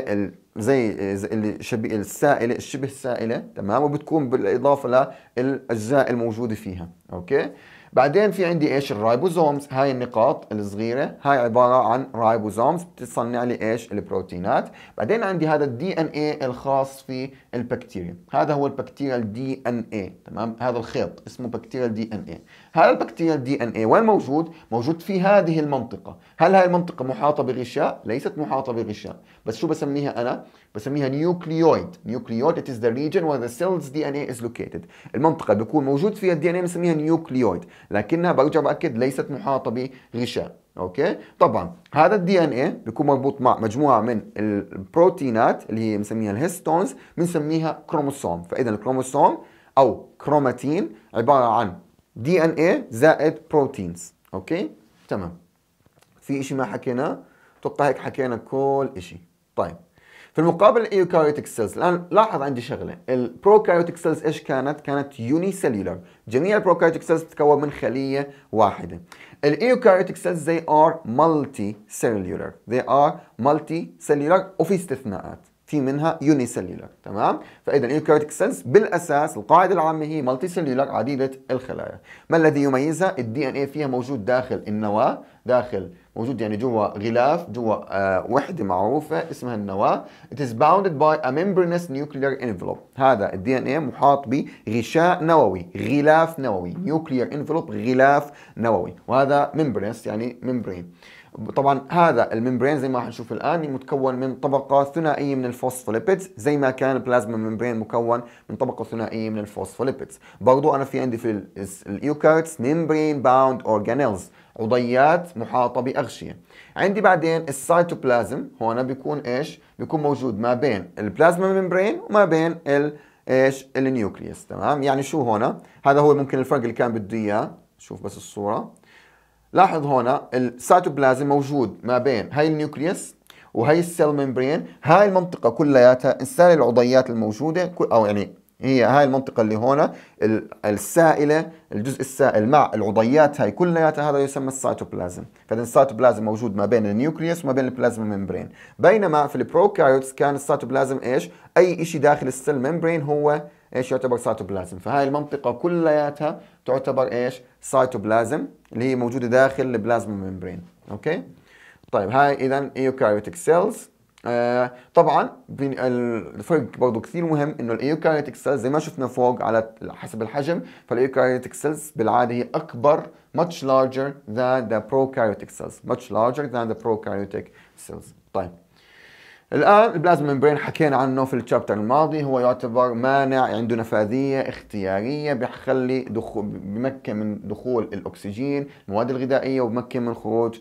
زي, اللي شبه السائله الشبه السائله تمام وبتكون بالاضافه للاجزاء الموجوده فيها اوكي بعدين في عندي ايش الرايبوزومز هاي النقاط الصغيره هاي عباره عن رايبوزومز بتصنع لي ايش البروتينات بعدين عندي هذا الدي ان اي الخاص في البكتيريا هذا هو البكتيريا الدي ان اي تمام هذا الخيط اسمه بكتيريا دي ان اي هذا البكتيريا الدي ان اي وين موجود؟ موجود في هذه المنطقة، هل هاي المنطقة محاطة بغشاء؟ ليست محاطة بغشاء، بس شو بسميها أنا؟ بسميها نيوكليويد، نيوكليويد it is the region where the cell's DNA is located، المنطقة بيكون موجود فيها الدي ان اي بنسميها نيوكليويد، لكنها برجع بأكد ليست محاطة بغشاء، اوكي؟ طبعا هذا الدي ان اي بيكون مربوط مع مجموعة من البروتينات اللي هي بنسميها الهيستونز، بنسميها كروموسوم، فإذا الكروموسوم أو كروماتين عبارة عن دي ان ايه زائد بروتينز اوكي تمام في شيء ما حكيناه اتوقع هيك حكينا كل شيء طيب في المقابل الايوكاريوتيك سيلز الان لاحظ عندي شغله البروكاريوتيك سيلز ايش كانت كانت يوني سيلولر جميع البروكاريوتيك سيلز تتكون من خليه واحده الايوكاريوتيك سيلز they are multi cellular they are multi cellular وفي استثناءات في منها يوني سيلولر تمام فاذا اليوكاريوتيك سيلز بالاساس القاعده العامه هي مالتي سيلولر عديده الخلايا ما الذي يميزها الدي ان اي فيها موجود داخل النواه داخل موجود يعني جوا غلاف جوا آه وحده معروفه اسمها النواه it is bounded by a membranous nuclear envelope هذا الدي ان اي محاط بغشاء نووي غلاف نووي nuclear envelope غلاف نووي وهذا membranous يعني membrane طبعا هذا الممبرين زي ما حنشوف الان متكون من طبقه ثنائيه من الفوسفوليبيدز زي ما كان البلازما ممبرين مكون من طبقه ثنائيه من الفوسفوليبيدز برضو انا في عندي في الايوكاريتس ممبرين باوند اورجانيلز عضيات محاطه باغشيه عندي بعدين السيتوبلازم هون بيكون ايش بيكون موجود ما بين البلازما ممبرين وما بين ال ايش النيوكليوس تمام يعني شو هنا هذا هو ممكن الفرق اللي كان بده اياه شوف بس الصوره لاحظ هنا السيتوبلازم موجود ما بين هاي النيوكليوس وهي السيل ممبرين هاي المنطقة كلياتها السائل العضيات الموجودة أو يعني هي هاي المنطقة اللي هون السائلة الجزء السائل مع العضيات هاي كلياتها هذا يسمى السيتوبلازم، فإذا السيتوبلازم موجود ما بين النيوكليوس وما بين البلازما ممبرين، بينما في البروكاريوتس كان السيتوبلازم ايش؟ أي شيء داخل السيل ممبرين هو ايش يعتبر سيتوبلازم فهاي المنطقه كلياتها تعتبر ايش سيتوبلازم اللي هي موجوده داخل البلازما ميمبرين اوكي طيب هاي اذا ايوكاريوتيك سيلز آه طبعا الفرق برضه كثير مهم انه الايوكاريوتيك سيلز زي ما شفنا فوق على حسب الحجم فالايوكاريوتيك سيلز بالعاده هي اكبر much larger than the prokaryotic cells much larger than the prokaryotic cells طيب الآن البلازما ممبرين حكينا عنه في الشابتر الماضي هو يعتبر مانع عنده نفاذية اختيارية بيخلي دخول بيمكن من دخول الأكسجين المواد الغذائية وبمكن من خروج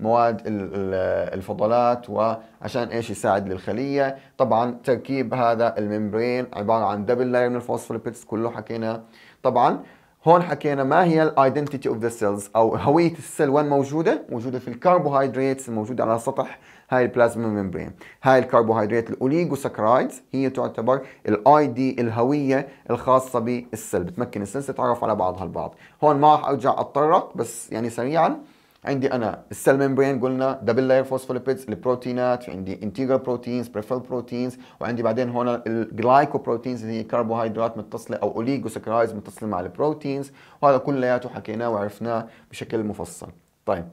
المواد الفضلات وعشان ايش يساعد للخلية طبعا تركيب هذا الممبرين عبارة عن دبل لاير من الفوسفوليبيدز كله حكينا طبعا هون حكينا ما هي الايدنتيتي اوف ذا سيلز او هويه السيل وين موجوده؟ موجوده في الكربوهيدرات الموجوده على سطح هاي البلازما ميمبرين هاي الكربوهيدرات الاوليجوساكرايدز هي تعتبر الاي دي الهويه الخاصه بالسل بتمكن السيلز تتعرف على بعضها البعض هون ما راح ارجع اتطرق بس يعني سريعا عندي انا السيل ميمبرين قلنا دبل لاير فوسفوليبيدز البروتينات عندي انتجرال بروتينز بريفيل بروتينز وعندي بعدين هون الجلايكوبروتينز اللي هي كربوهيدرات متصله او اوليجوسكرايز متصله مع البروتينز وهذا كلياته حكيناه وعرفناه بشكل مفصل طيب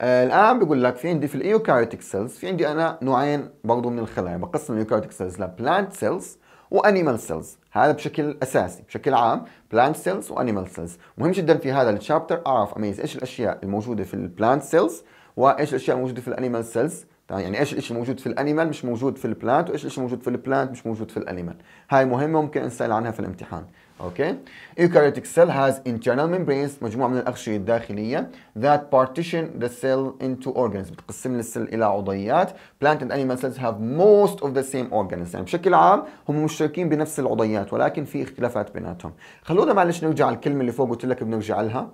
آه، الان بيقول لك في عندي في الايوكاريوتيك سيلز في عندي انا نوعين برضه من الخلايا بقسم الايوكاريوتيك سيلز لبلانت سيلز وانيمال سيلز هذا بشكل اساسي بشكل عام بلانت سيلز وانيمال سيلز مهم جدا في هذا الشابتر اعرف اميز ايش الاشياء الموجوده في البلانت سيلز وايش الاشياء الموجوده في الانيمال سيلز يعني ايش الشيء الموجود في الانيمال مش موجود في البلانت وايش الشيء الموجود في البلانت مش موجود في الانيمال هاي مهمه ممكن نسال عنها في الامتحان اوكي eukaryotic cell has internal membranes مجموعه من الاغشيه الداخليه that partition the cell into organs بتقسم السل الى عضيات plant and animal cells have most of the same organs يعني بشكل عام هم مشتركين بنفس العضيات ولكن في اختلافات بيناتهم خلونا معلش نرجع على الكلمه اللي فوق قلت لك بنرجع لها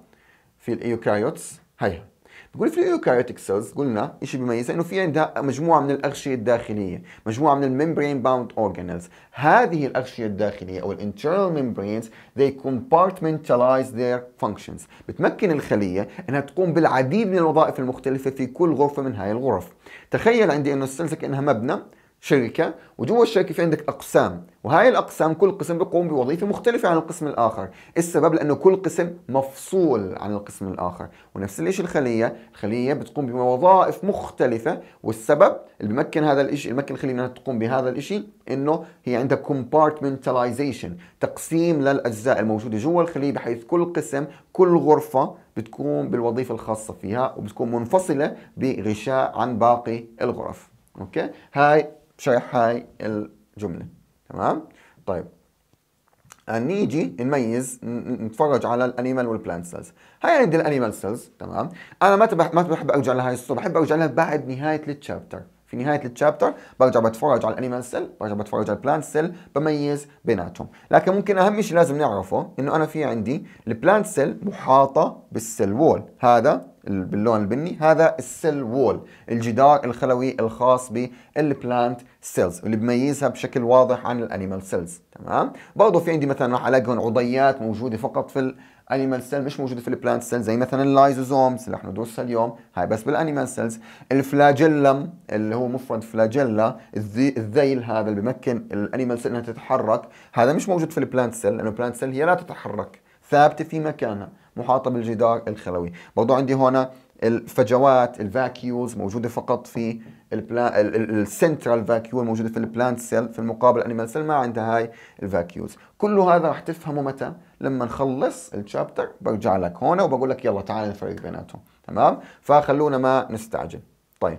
في الايوكاريوتس هيها بقول في اليوكاريوتيك سيلز قلنا ايش بيميزها انه في عندها مجموعه من الاغشيه الداخليه مجموعه من الممبرين باوند اورجانيلز هذه الاغشيه الداخليه او الانترنال ممبرينز they compartmentalize their functions بتمكن الخليه انها تقوم بالعديد من الوظائف المختلفه في كل غرفه من هاي الغرف تخيل عندي انه السيلز كانها مبنى شركة وجوا الشركة في عندك أقسام وهاي الأقسام كل قسم بيقوم بوظيفة مختلفة عن القسم الآخر السبب لأنه كل قسم مفصول عن القسم الآخر ونفس الشيء الخلية الخلية بتقوم بوظائف مختلفة والسبب اللي بيمكن هذا الشيء بمكن الخلية أنها تقوم بهذا الشيء أنه هي عندها compartmentalization تقسيم للأجزاء الموجودة جوا الخلية بحيث كل قسم كل غرفة بتقوم بالوظيفة الخاصة فيها وبتكون منفصلة بغشاء عن باقي الغرف اوكي هاي شرح هاي الجملة تمام طيب آه، نيجي نميز نتفرج على الانيمال والبلانت سيلز هاي عندي الانيمال سيلز تمام انا ما ما بحب ارجع لهي الصوره بحب ارجع لها بعد نهايه التشابتر في نهايه التشابتر برجع بتفرج على الانيمال سيل برجع بتفرج على البلانت سيل بميز بيناتهم لكن ممكن اهم شيء لازم نعرفه انه انا في عندي البلانت سيل محاطه بالسيل وول هذا باللون البني هذا السيل وول الجدار الخلوي الخاص بالبلانت سيلز واللي بميزها بشكل واضح عن الانيمال سيلز تمام برضه في عندي مثلا راح الاقي هون عضيات موجوده فقط في الانيمال سيل مش موجوده في البلانت سيل زي مثلا اللايزوزومز اللي رح ندرسها اليوم هاي بس بالانيمال سيلز الفلاجيلم اللي هو مفرد فلاجيلا الذيل هذا اللي بمكن الانيمال سيل انها تتحرك هذا مش موجود في البلانت سيل لانه البلانت سيل هي لا تتحرك ثابته في مكانها محاطه بالجدار الخلوي برضو عندي هنا الفجوات الفاكيوز موجوده فقط في السنترال فاكيول موجوده في البلانت سيل في المقابل انيمال سيل ما عندها هاي الفاكيولز كل هذا راح تفهمه متى لما نخلص الشابتر برجع لك هون وبقول لك يلا تعال نفرق بيناتهم تمام فخلونا ما نستعجل طيب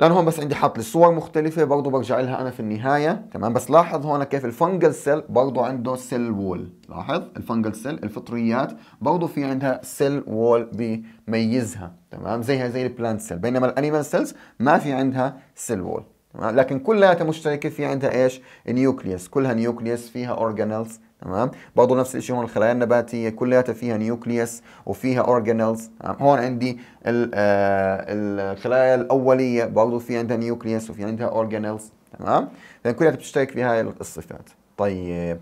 لان هون بس عندي حاط لي صور مختلفه برضه برجع لها انا في النهايه تمام بس لاحظ هون كيف الفنجل سيل برضه عنده سيل وول لاحظ الفنجل سيل الفطريات برضه في عندها سيل وول بيميزها تمام زيها زي البلانت سيل بينما الانيمال سيلز ما في عندها سيل وول تمام لكن كلها مشتركه في عندها ايش نيوكليوس كلها نيوكليوس فيها اورجانلز تمام برضه نفس الشيء هون الخلايا النباتيه كلياتها فيها نيوكليوس وفيها اورجانيلز هون عندي آه، الخلايا الاوليه برضه في عندها نيوكليوس وفي عندها اورجانيلز تمام لان كلها بتشترك في هاي الصفات طيب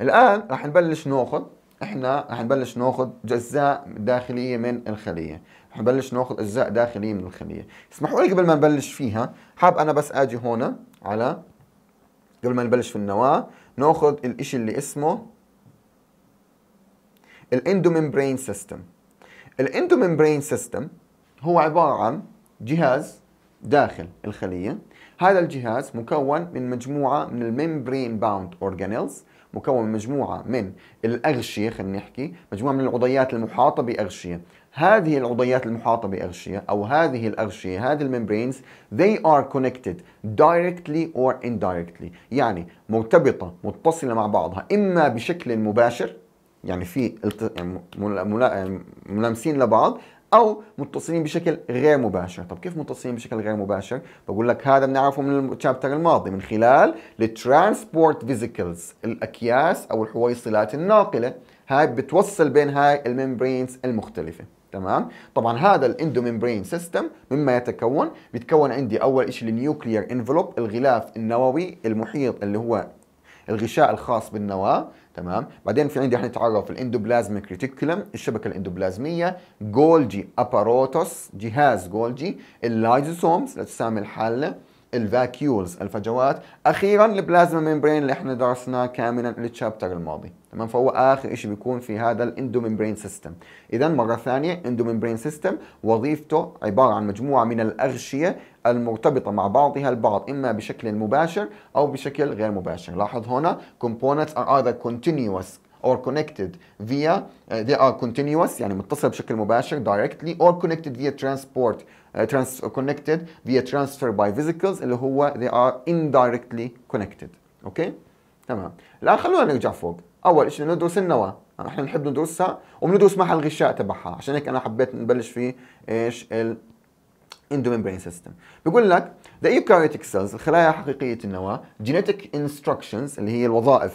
الان راح نبلش ناخذ احنا راح نبلش ناخذ اجزاء داخليه من الخليه راح نبلش ناخذ اجزاء داخليه من الخليه اسمحوا لي قبل ما نبلش فيها حاب انا بس اجي هنا على قبل ما نبلش في النواه ناخذ الإشي اللي اسمه الاندوممبرين سيستم الاندوممبرين سيستم هو عبارة عن جهاز داخل الخلية هذا الجهاز مكون من مجموعة من الميمبرين باوند اورجانيلز مكون من مجموعة من الأغشية خلينا نحكي مجموعة من العضيات المحاطة بأغشية هذه العضيات المحاطة بأغشية أو هذه الأغشية هذه الممبرينز they are connected directly or indirectly يعني مرتبطة متصلة مع بعضها إما بشكل مباشر يعني في ملامسين لبعض او متصلين بشكل غير مباشر طب كيف متصلين بشكل غير مباشر بقول لك هذا بنعرفه من الشابتر الماضي من خلال الترانسبورت فيزيكلز الاكياس او الحويصلات الناقله هاي بتوصل بين هاي الممبرينز المختلفه تمام طبعا هذا الاندوممبرين سيستم مما يتكون بيتكون عندي اول شيء النيوكلير انفلوب الغلاف النووي المحيط اللي هو الغشاء الخاص بالنواه تمام بعدين في عندي حنتعرف الاندوبلازميك ريتيكولم الشبكه الاندوبلازميه جولجي اباروتوس جهاز جولجي اللايزوسومز الاجسام الحاله الفاكيولز الفجوات اخيرا البلازما ميمبرين اللي احنا درسناه كاملا التشابتر الماضي تمام فهو اخر شيء بيكون في هذا ميمبرين سيستم اذا مره ثانيه ميمبرين سيستم وظيفته عباره عن مجموعه من الاغشيه المرتبطه مع بعضها البعض اما بشكل مباشر او بشكل غير مباشر لاحظ هنا components are either continuous or connected via uh, they are continuous يعني متصل بشكل مباشر directly or connected via transport uh, trans connected via transfer by vesicles اللي هو they are indirectly connected اوكي تمام الان خلونا نرجع فوق اول شيء ندرس النواه احنا نحب ندرسها وبندرس معها الغشاء تبعها عشان هيك انا حبيت نبلش في ايش endomembrane system بيقول لك the eukaryotic cells الخلايا حقيقية النواة genetic instructions اللي هي الوظائف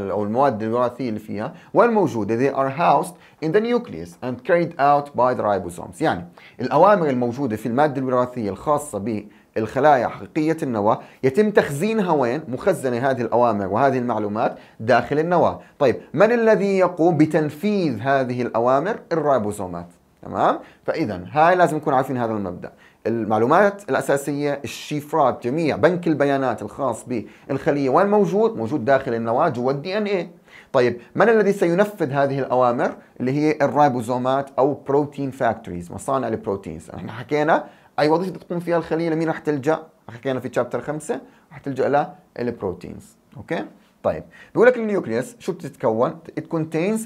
أو المواد الوراثية اللي فيها والموجودة they are housed in the nucleus and carried out by the ribosomes يعني الأوامر الموجودة في المادة الوراثية الخاصة ب الخلايا حقيقية النواة يتم تخزينها وين؟ مخزنة هذه الأوامر وهذه المعلومات داخل النواة طيب من الذي يقوم بتنفيذ هذه الأوامر؟ الرايبوزومات. تمام فاذا هاي لازم نكون عارفين هذا المبدا المعلومات الاساسيه الشيفرات جميع بنك البيانات الخاص بالخليه وين موجود موجود داخل النواه جوا الدي ان اي طيب من الذي سينفذ هذه الاوامر اللي هي الرايبوزومات او بروتين فاكتوريز مصانع البروتينز احنا حكينا اي وظيفه تقوم فيها الخليه لمين راح تلجا حكينا في شابتر 5 راح تلجا للبروتينز اوكي طيب بيقول لك النيوكليوس شو بتتكون it contains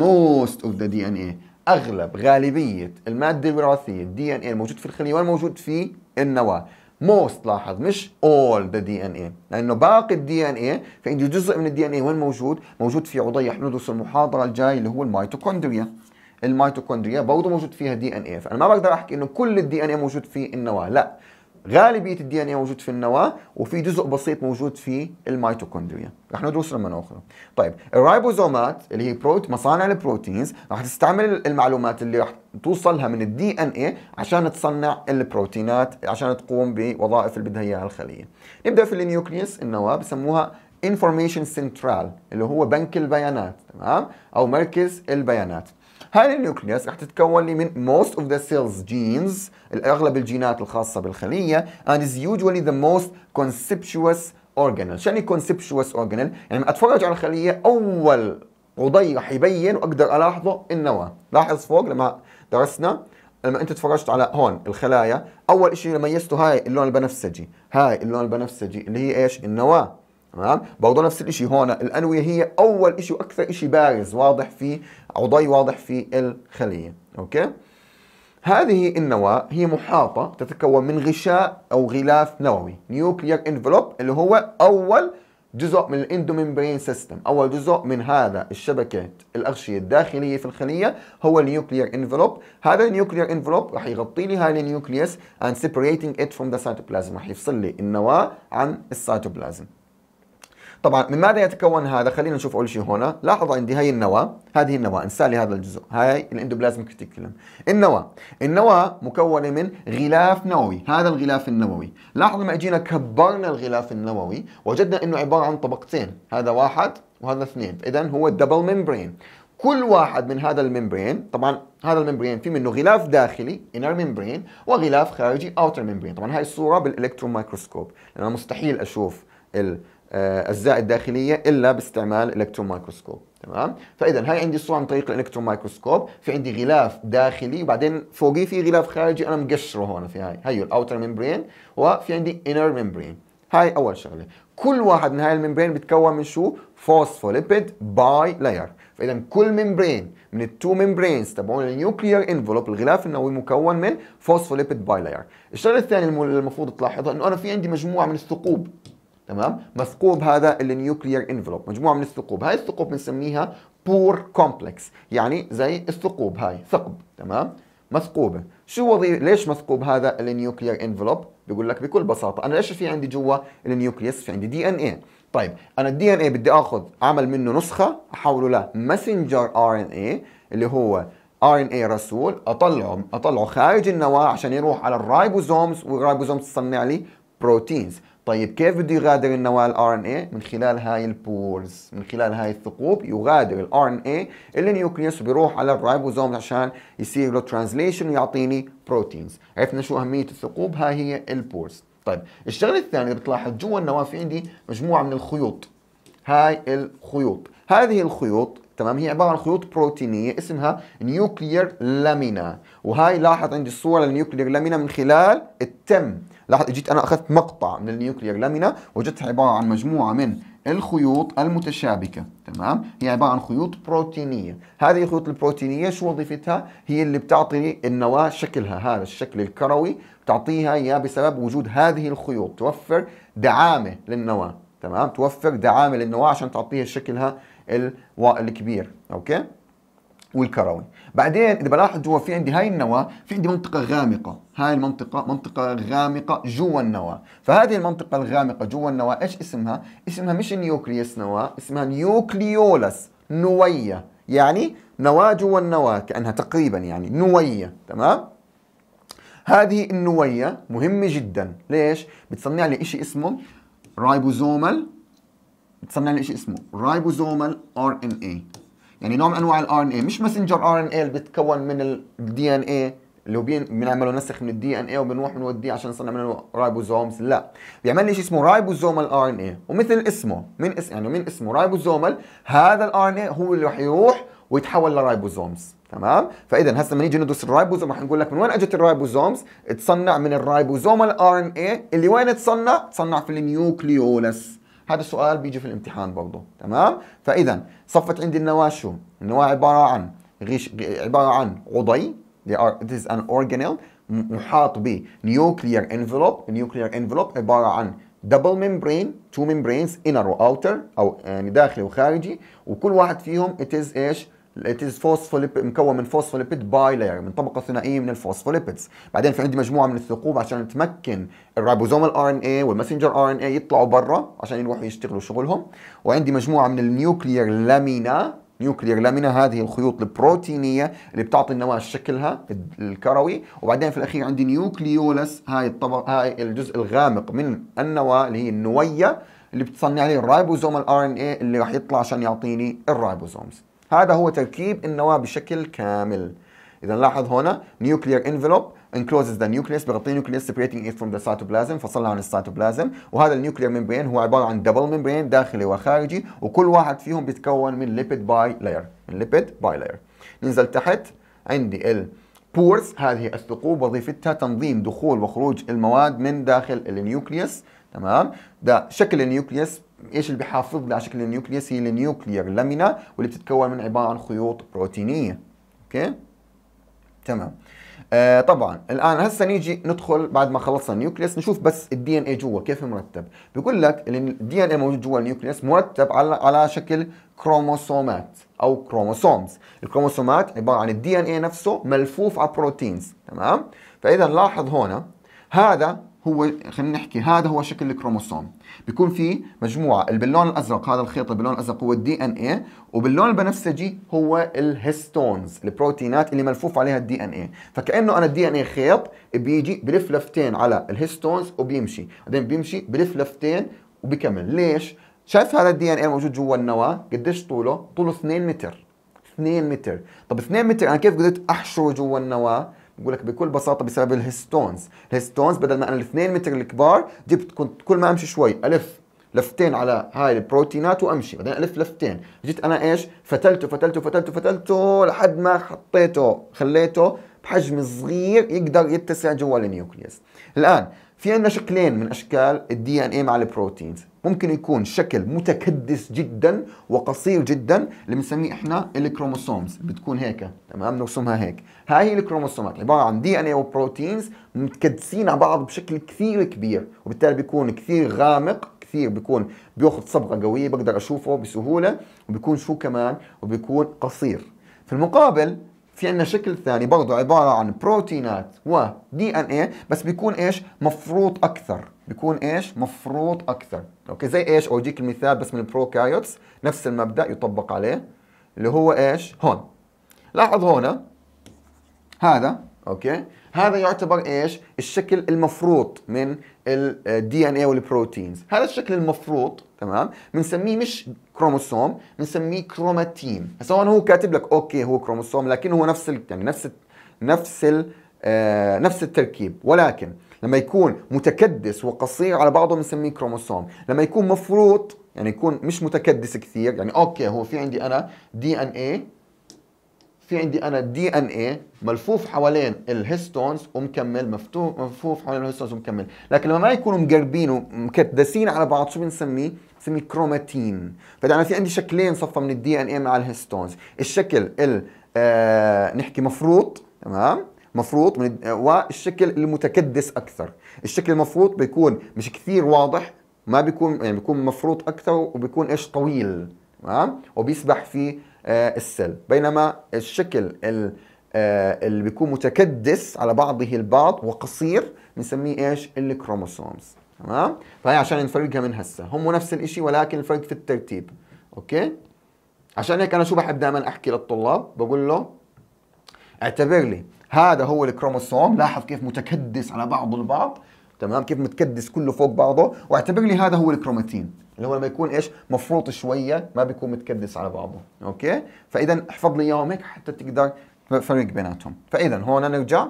most of the DNA اغلب غالبيه الماده الوراثيه الدي ان اي الموجود في الخليه والموجود في النواه موست لاحظ مش اول ذا دي ان اي لانه باقي الدي ان اي فعنده جزء من الدي ان اي وين موجود؟ موجود في عضيه احنا ندرس المحاضره الجاي اللي هو الميتوكوندريا الميتوكوندريا برضه موجود فيها دي ان اي فانا ما بقدر احكي انه كل الدي ان اي موجود في النواه لا غالبيه الدي ان اي موجود في النواه وفي جزء بسيط موجود في الميتوكوندريا رح ندرس لما اخرى طيب الرايبوزومات اللي هي بروت مصانع البروتينز رح تستعمل المعلومات اللي رح توصلها من الدي ان اي عشان تصنع البروتينات عشان تقوم بوظائف اللي بدها اياها الخليه نبدا في النيوكليوس النواه بسموها انفورميشن سنترال اللي هو بنك البيانات تمام او مركز البيانات هذه النيوكليوس راح تتكون لي من most of the cells genes الاغلب الجينات الخاصه بالخليه and is usually the most conspicuous organelle شو يعني conspicuous organelle يعني اتفرج على الخليه اول قضي راح يبين واقدر الاحظه النواه لاحظ فوق لما درسنا لما انت تفرجت على هون الخلايا اول شيء ميزته هاي اللون البنفسجي هاي اللون البنفسجي اللي هي ايش النواه تمام برضه نفس الشيء هون الانويه هي اول شيء واكثر شيء بارز واضح في عضي واضح في الخليه اوكي هذه النواة هي محاطة تتكون من غشاء أو غلاف نووي نيوكليير انفلوب اللي هو أول جزء من الاندوميمبرين سيستم أول جزء من هذا الشبكة الأغشية الداخلية في الخلية هو النيوكليير انفلوب هذا النيوكليير انفلوب راح يغطي لي هاي النيوكليس and separating it from the cytoplasm راح يفصل لي النواة عن السيتوبلازم طبعا من ماذا يتكون هذا خلينا نشوف اول شيء هنا لاحظ عندي هي النواه هذه النواه انسى لي هذا الجزء هاي الاندوبلازم كريتيكولم النواه النواه مكونه من غلاف نووي هذا الغلاف النووي لاحظ لما اجينا كبرنا الغلاف النووي وجدنا انه عباره عن طبقتين هذا واحد وهذا اثنين اذا هو دبل ممبرين كل واحد من هذا الممبرين طبعا هذا الممبرين في منه غلاف داخلي inner membrane وغلاف خارجي outer membrane طبعا هاي الصوره بالالكترون مايكروسكوب لانه مستحيل اشوف ال اجزاء آه، الداخليه الا باستعمال الكترون مايكروسكوب تمام فاذا هاي عندي الصوره عن طريق الالكترون مايكروسكوب في عندي غلاف داخلي وبعدين فوقيه في غلاف خارجي انا مقشره هون في هاي هي الاوتر ميمبرين وفي عندي انر ميمبرين هاي اول شغله كل واحد من هاي الميمبرين بتكون من شو فوسفوليبيد باي لاير فاذا كل ميمبرين من التو ميمبرينز تبعون النيوكليير انفلوب الغلاف النووي مكون من فوسفوليبيد باي لاير الشغله الثانيه المفروض تلاحظها انه انا في عندي مجموعه من الثقوب تمام مثقوب هذا النيوكليير انفلوب مجموعه من الثقوب هاي الثقوب بنسميها بور كومبلكس يعني زي الثقوب هاي ثقب تمام مثقوبه شو وظيفه ليش مثقوب هذا النيوكليير انفلوب بيقول لك بكل بساطه انا ايش في عندي جوا النيوكليس في عندي دي ان اي طيب انا الدي ان اي بدي اخذ اعمل منه نسخه احوله لمسنجر ار ان اي اللي هو ار ان اي رسول اطلعه اطلعه خارج النواه عشان يروح على الرايبوزومز والرايبوزومز تصنع لي بروتينز طيب كيف بده يغادر النواه الار ان اي من خلال هاي البورز من خلال هاي الثقوب يغادر الار ان اي النيوكليوس بيروح على الرايبوزوم عشان يصير له ترانزليشن ويعطيني بروتينز عرفنا شو اهميه الثقوب هاي هي البورز طيب الشغله الثانيه بتلاحظ جوا النواه في عندي مجموعه من الخيوط هاي الخيوط هذه الخيوط تمام هي عباره عن خيوط بروتينيه اسمها نيوكليير لامينا وهاي لاحظ عندي الصوره للنيوكليير لامينا من خلال التم لاحظ اجيت انا اخذت مقطع من النيوكليير لامينا وجدتها عباره عن مجموعه من الخيوط المتشابكة تمام هي عبارة عن خيوط بروتينية هذه الخيوط البروتينية شو وظيفتها هي اللي بتعطي النواة شكلها هذا الشكل الكروي بتعطيها إياه بسبب وجود هذه الخيوط توفر دعامة للنواة تمام توفر دعامة للنواة عشان تعطيها شكلها الكبير اوكي والكروي بعدين اذا بلاحظ جوا في عندي هاي النواه في عندي منطقه غامقه هاي المنطقه منطقه غامقه جوا النواه فهذه المنطقه الغامقه جوا النواه ايش اسمها اسمها مش نيوكليوس نواه اسمها نيوكليولس نويه يعني نواه جوا النواه كانها تقريبا يعني نويه تمام هذه النويه مهمه جدا ليش بتصنع لي شيء اسمه رايبوزومال بتصنع شيء اسمه رايبوزومال ار ان اي يعني نوع من انواع الار ان اي مش ماسنجر ار ان اي اللي بيتكون من الدي ان اي اللي هو بنعمله نسخ من الدي ان اي وبنروح بنوديه عشان نصنع منه رايبوزومز لا بيعمل لي شيء اسمه رايبوزومال ار ان اي ومثل اسمه من اسم يعني من اسمه رايبوزومال هذا الار ان اي هو اللي راح يروح ويتحول لرايبوزومز تمام فاذا هسه لما نيجي ندرس الرايبوزوم راح نقول لك من وين اجت الرايبوزومز تصنع من الرايبوزومال ار ان اي اللي وين تصنع تصنع في النيوكليولس هذا السؤال بيجي في الامتحان برضه تمام فاذا صفت عندي النواه شو النواه عباره عن غش عباره عن عضي it is an organelle محاط ب nuclear envelope nuclear envelope عباره عن double membrane two membranes inner و outer او يعني داخلي وخارجي وكل واحد فيهم it is ايش It is phospholipid مكون من phospholipid bilayer من طبقه ثنائيه من الفوسفوليبيدز بعدين في عندي مجموعه من الثقوب عشان تمكن الريبوزوم الار ان اي والمسنجر ار ان اي يطلعوا برا عشان يروحوا يشتغلوا شغلهم وعندي مجموعه من النيوكليير لامينا نيوكليير لامينا هذه الخيوط البروتينيه اللي بتعطي النواه شكلها الكروي وبعدين في الاخير عندي نيوكليولس هاي الطبق هاي الجزء الغامق من النواه اللي هي النويه اللي بتصنع لي الرايبوزوم الار ان اي اللي راح يطلع عشان يعطيني الرايبوزومز هذا هو تركيب النواة بشكل كامل اذا لاحظ هنا nuclear envelope encloses the nucleus بغطي nucleus separating it from the cytoplasm فصلها عن السيتوبلازم وهذا النيوكلير ممبرين هو عباره عن دبل ممبرين داخلي وخارجي وكل واحد فيهم بيتكون من ليبيد باي لاير من ليبيد باي لاير ننزل تحت عندي ال بورز هذه الثقوب وظيفتها تنظيم دخول وخروج المواد من داخل النيوكليوس تمام ده شكل النيوكليوس ايش اللي بيحافظ على شكل النيوكليس هي النيوكليير لامينا واللي بتتكون من عباره عن خيوط بروتينيه اوكي تمام آه طبعا الان هسه نيجي ندخل بعد ما خلصنا النيوكليس نشوف بس الدي ان اي جوا كيف مرتب بيقول لك الدي ان اي موجود جوا النيوكليس مرتب على على شكل كروموسومات او كروموسومز الكروموسومات عباره عن الدي ان اي نفسه ملفوف على بروتينز تمام فاذا لاحظ هنا هذا هو خلينا نحكي هذا هو شكل الكروموسوم بيكون في مجموعه اللي باللون الازرق هذا الخيط اللي باللون الازرق هو الدي ان اي وباللون البنفسجي هو الهستونز البروتينات اللي ملفوف عليها الدي ان اي فكانه انا الدي ان اي خيط بيجي بلف لفتين على الهستونز وبيمشي بعدين بيمشي بلف لفتين وبكمل ليش شايف هذا الدي ان اي موجود جوا النواه قديش طوله طوله 2 متر 2 متر طب 2 متر انا كيف قدرت احشره جوا النواه بقول لك بكل بساطه بسبب الهستونز الهستونز بدل ما انا الاثنين متر الكبار جبت كنت كل ما امشي شوي الف لفتين على هاي البروتينات وامشي بعدين الف لفتين جيت انا ايش فتلته فتلته فتلته فتلته لحد ما حطيته خليته بحجم صغير يقدر يتسع جوا النيوكليوس الان في عندنا شكلين من اشكال الدي ان اي مع البروتينز ممكن يكون شكل متكدس جدا وقصير جدا اللي بنسميه احنا الكروموسومز بتكون هيك تمام نرسمها هيك هاي هي الكروموسومات عباره عن دي ان اي وبروتينز متكدسين على بعض بشكل كثير كبير وبالتالي بيكون كثير غامق كثير بيكون بياخذ صبغه قويه بقدر اشوفه بسهوله وبيكون شو كمان وبيكون قصير في المقابل في عندنا شكل ثاني برضه عباره عن بروتينات و دي ان اي بس بيكون ايش مفروط اكثر بيكون ايش مفروط اكثر اوكي زي ايش اوجيك المثال بس من البروكاريوتس نفس المبدا يطبق عليه اللي هو ايش هون لاحظ هون هذا اوكي هذا يعتبر ايش الشكل المفروض من الدي ان اي والبروتينز هذا الشكل المفروض تمام بنسميه مش كروموسوم بنسميه كروماتين هسه هون هو كاتب لك اوكي هو كروموسوم لكن هو نفس ال... يعني نفس ال... نفس ال... آه نفس التركيب ولكن لما يكون متكدس وقصير على بعضه بنسميه كروموسوم لما يكون مفروط يعني يكون مش متكدس كثير يعني اوكي هو في عندي انا دي ان اي في عندي انا دي ان اي ملفوف حوالين الهيستونز ومكمل مفتوح ملفوف حوالين الهيستونز ومكمل لكن لما ما يكونوا مقربين ومكدسين على بعض شو بنسميه بنسميه كروماتين فاذا انا في عندي شكلين صفى من الدي ان اي مع الهيستونز الشكل ال آه نحكي مفروط تمام مفروط من آه، والشكل المتكدس اكثر الشكل المفروط بيكون مش كثير واضح ما بيكون يعني بيكون مفروط اكثر وبيكون ايش طويل تمام وبيسبح في آه السل بينما الشكل ال آه اللي بيكون متكدس على بعضه البعض وقصير بنسميه ايش الكروموسومز تمام فهي طيب، عشان نفرقها من هسه هم نفس الشيء ولكن الفرق في الترتيب اوكي عشان هيك انا شو بحب دائما احكي للطلاب بقول له اعتبر لي هذا هو الكروموسوم لاحظ كيف متكدس على بعضه البعض تمام كيف متكدس كله فوق بعضه واعتبر لي هذا هو الكروماتين اللي هو لما يكون ايش مفروط شويه ما بيكون متكدس على بعضه اوكي فاذا احفظ لي اياهم هيك حتى تقدر تفرق بيناتهم فاذا هون نرجع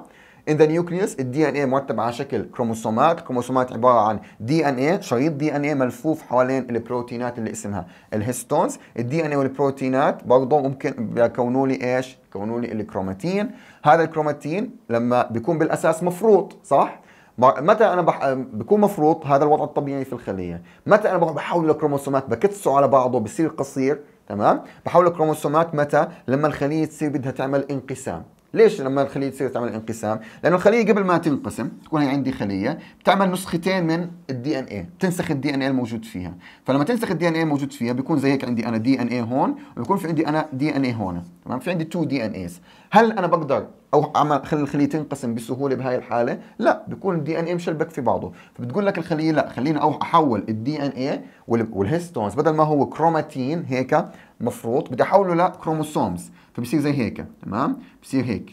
In the nucleus ال DNA مرتب على شكل كروموسومات، الكروموسومات عبارة عن DNA شريط DNA ملفوف حوالين البروتينات اللي اسمها الهيستونز، ال DNA والبروتينات برضه ممكن بيكونوا لي ايش؟ بيكونوا لي الكروماتين، هذا الكروماتين لما بيكون بالاساس مفروط صح؟ متى انا بح... بكون مفروض هذا الوضع الطبيعي في الخليه متى انا بحول الكروموسومات بكتسوا على بعضه بصير قصير تمام بحول الكروموسومات متى لما الخليه تصير بدها تعمل انقسام ليش لما الخليه تصير تعمل انقسام؟ لانه الخليه قبل ما تنقسم تكون هي عندي خليه بتعمل نسختين من الدي ان اي، بتنسخ الدي ان اي الموجود فيها، فلما تنسخ الدي ان اي الموجود فيها بيكون زي هيك عندي انا دي ان اي هون وبيكون في عندي انا دي ان اي هون، تمام؟ في عندي 2 دي ان ايز، هل انا بقدر او اعمل الخليه تنقسم بسهوله بهاي الحاله؟ لا بيكون الدي ان اي مشلبك في بعضه، فبتقول لك الخليه لا خليني او احول الدي ان اي والهيستونز بدل ما هو كروماتين هيك مفروض بدي احوله لكروموسومز، فبصير زي هيك تمام؟ بصير هيك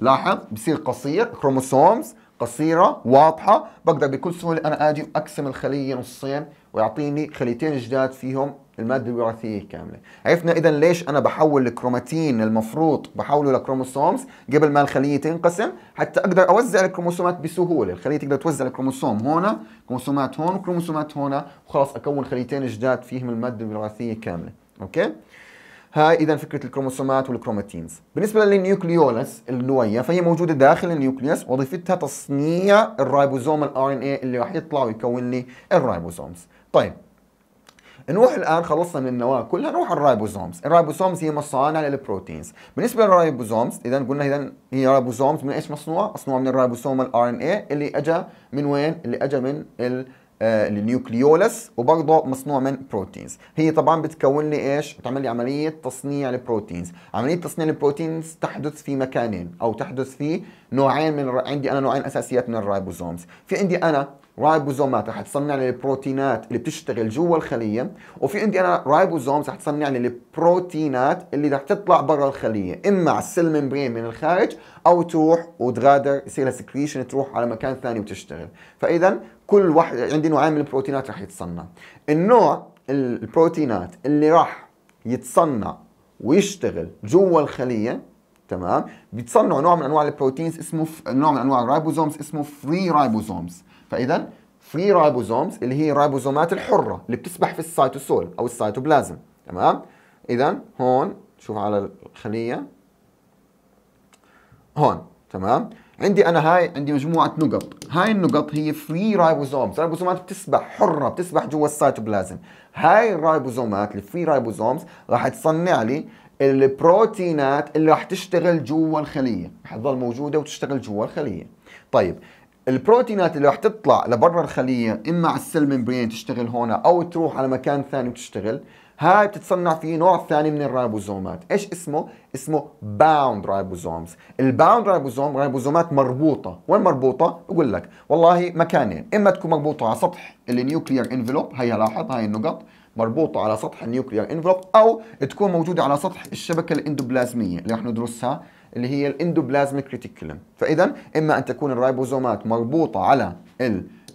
لاحظ بصير قصير كروموسومز قصيره واضحه بقدر بكل سهوله انا اجي اقسم الخليه نصين ويعطيني خليتين جداد فيهم الماده الوراثيه كامله عرفنا اذا ليش انا بحول الكروماتين المفروض بحوله لكروموسومز قبل ما الخليه تنقسم حتى اقدر اوزع الكروموسومات بسهوله الخليه تقدر توزع الكروموسوم هنا كروموسومات هون كروموسومات هنا وخلاص اكون خليتين جداد فيهم الماده الوراثيه كامله اوكي هاي اذا فكره الكروموسومات والكروماتينز بالنسبه للنيوكليولس النويه فهي موجوده داخل النيوكليوس وظيفتها تصنيع الرايبوزوم الار ان اي اللي راح يطلع ويكون لي الرايبوزومز طيب نروح الان خلصنا من النواه كلها نروح الرايبوزومز الرايبوزومز هي مصانع للبروتينز بالنسبه للرايبوزومز اذا قلنا اذا هي رايبوزومز من ايش مصنوعه مصنوعه من الرايبوسوم الار ان اي اللي اجى من وين اللي اجى من ال آه، النيوكليولس وبرضه مصنوع من بروتينز هي طبعا بتكون لي ايش بتعمل لي عمليه تصنيع البروتينز عمليه تصنيع البروتينز تحدث في مكانين او تحدث في نوعين من عندي انا نوعين اساسيات من الرايبوزومز في عندي انا رايبوزومات رح تصنع لي البروتينات اللي بتشتغل جوا الخليه وفي عندي انا رايبوزومز رح تصنع لي البروتينات اللي رح تطلع برا الخليه اما على السيل ممبرين من الخارج او تروح وتغادر يصير لها سكريشن تروح على مكان ثاني وتشتغل فاذا كل واحد عندي نوعين من البروتينات رح يتصنع النوع البروتينات اللي راح يتصنع ويشتغل جوا الخليه تمام بيتصنعوا نوع من انواع البروتينز اسمه ف... نوع من انواع الرايبوزومز اسمه فري رايبوزومز فاذا فري رايبوزومز اللي هي الرايبوزومات الحره اللي بتسبح في السيتوسول او السيتوبلازم تمام اذا هون شوف على الخليه هون تمام عندي انا هاي عندي مجموعه نقط هاي النقط هي فري رايبوزومز رايبوزومات بتسبح حره بتسبح جوا السيتوبلازم هاي الرايبوزومات الفري رايبوزومز راح تصنع لي البروتينات اللي راح تشتغل جوا الخليه راح تظل موجوده وتشتغل جوا الخليه طيب البروتينات اللي راح تطلع لبرا الخليه اما على السيل ممبرين تشتغل هون او تروح على مكان ثاني وتشتغل هاي بتتصنع فيه نوع ثاني من الرايبوزومات ايش اسمه اسمه باوند رايبوزومز الباوند رايبوزوم رايبوزومات مربوطه وين مربوطه بقول لك والله مكانين اما تكون مربوطه على سطح النيوكليير انفلوب هيا لاحظ هاي النقط مربوطه على سطح النيوكليير انفلوب او تكون موجوده على سطح الشبكه الاندوبلازميه اللي رح ندرسها اللي هي الاندوبلازميك ريتيكولم فاذا اما ان تكون الرايبوزومات مربوطه على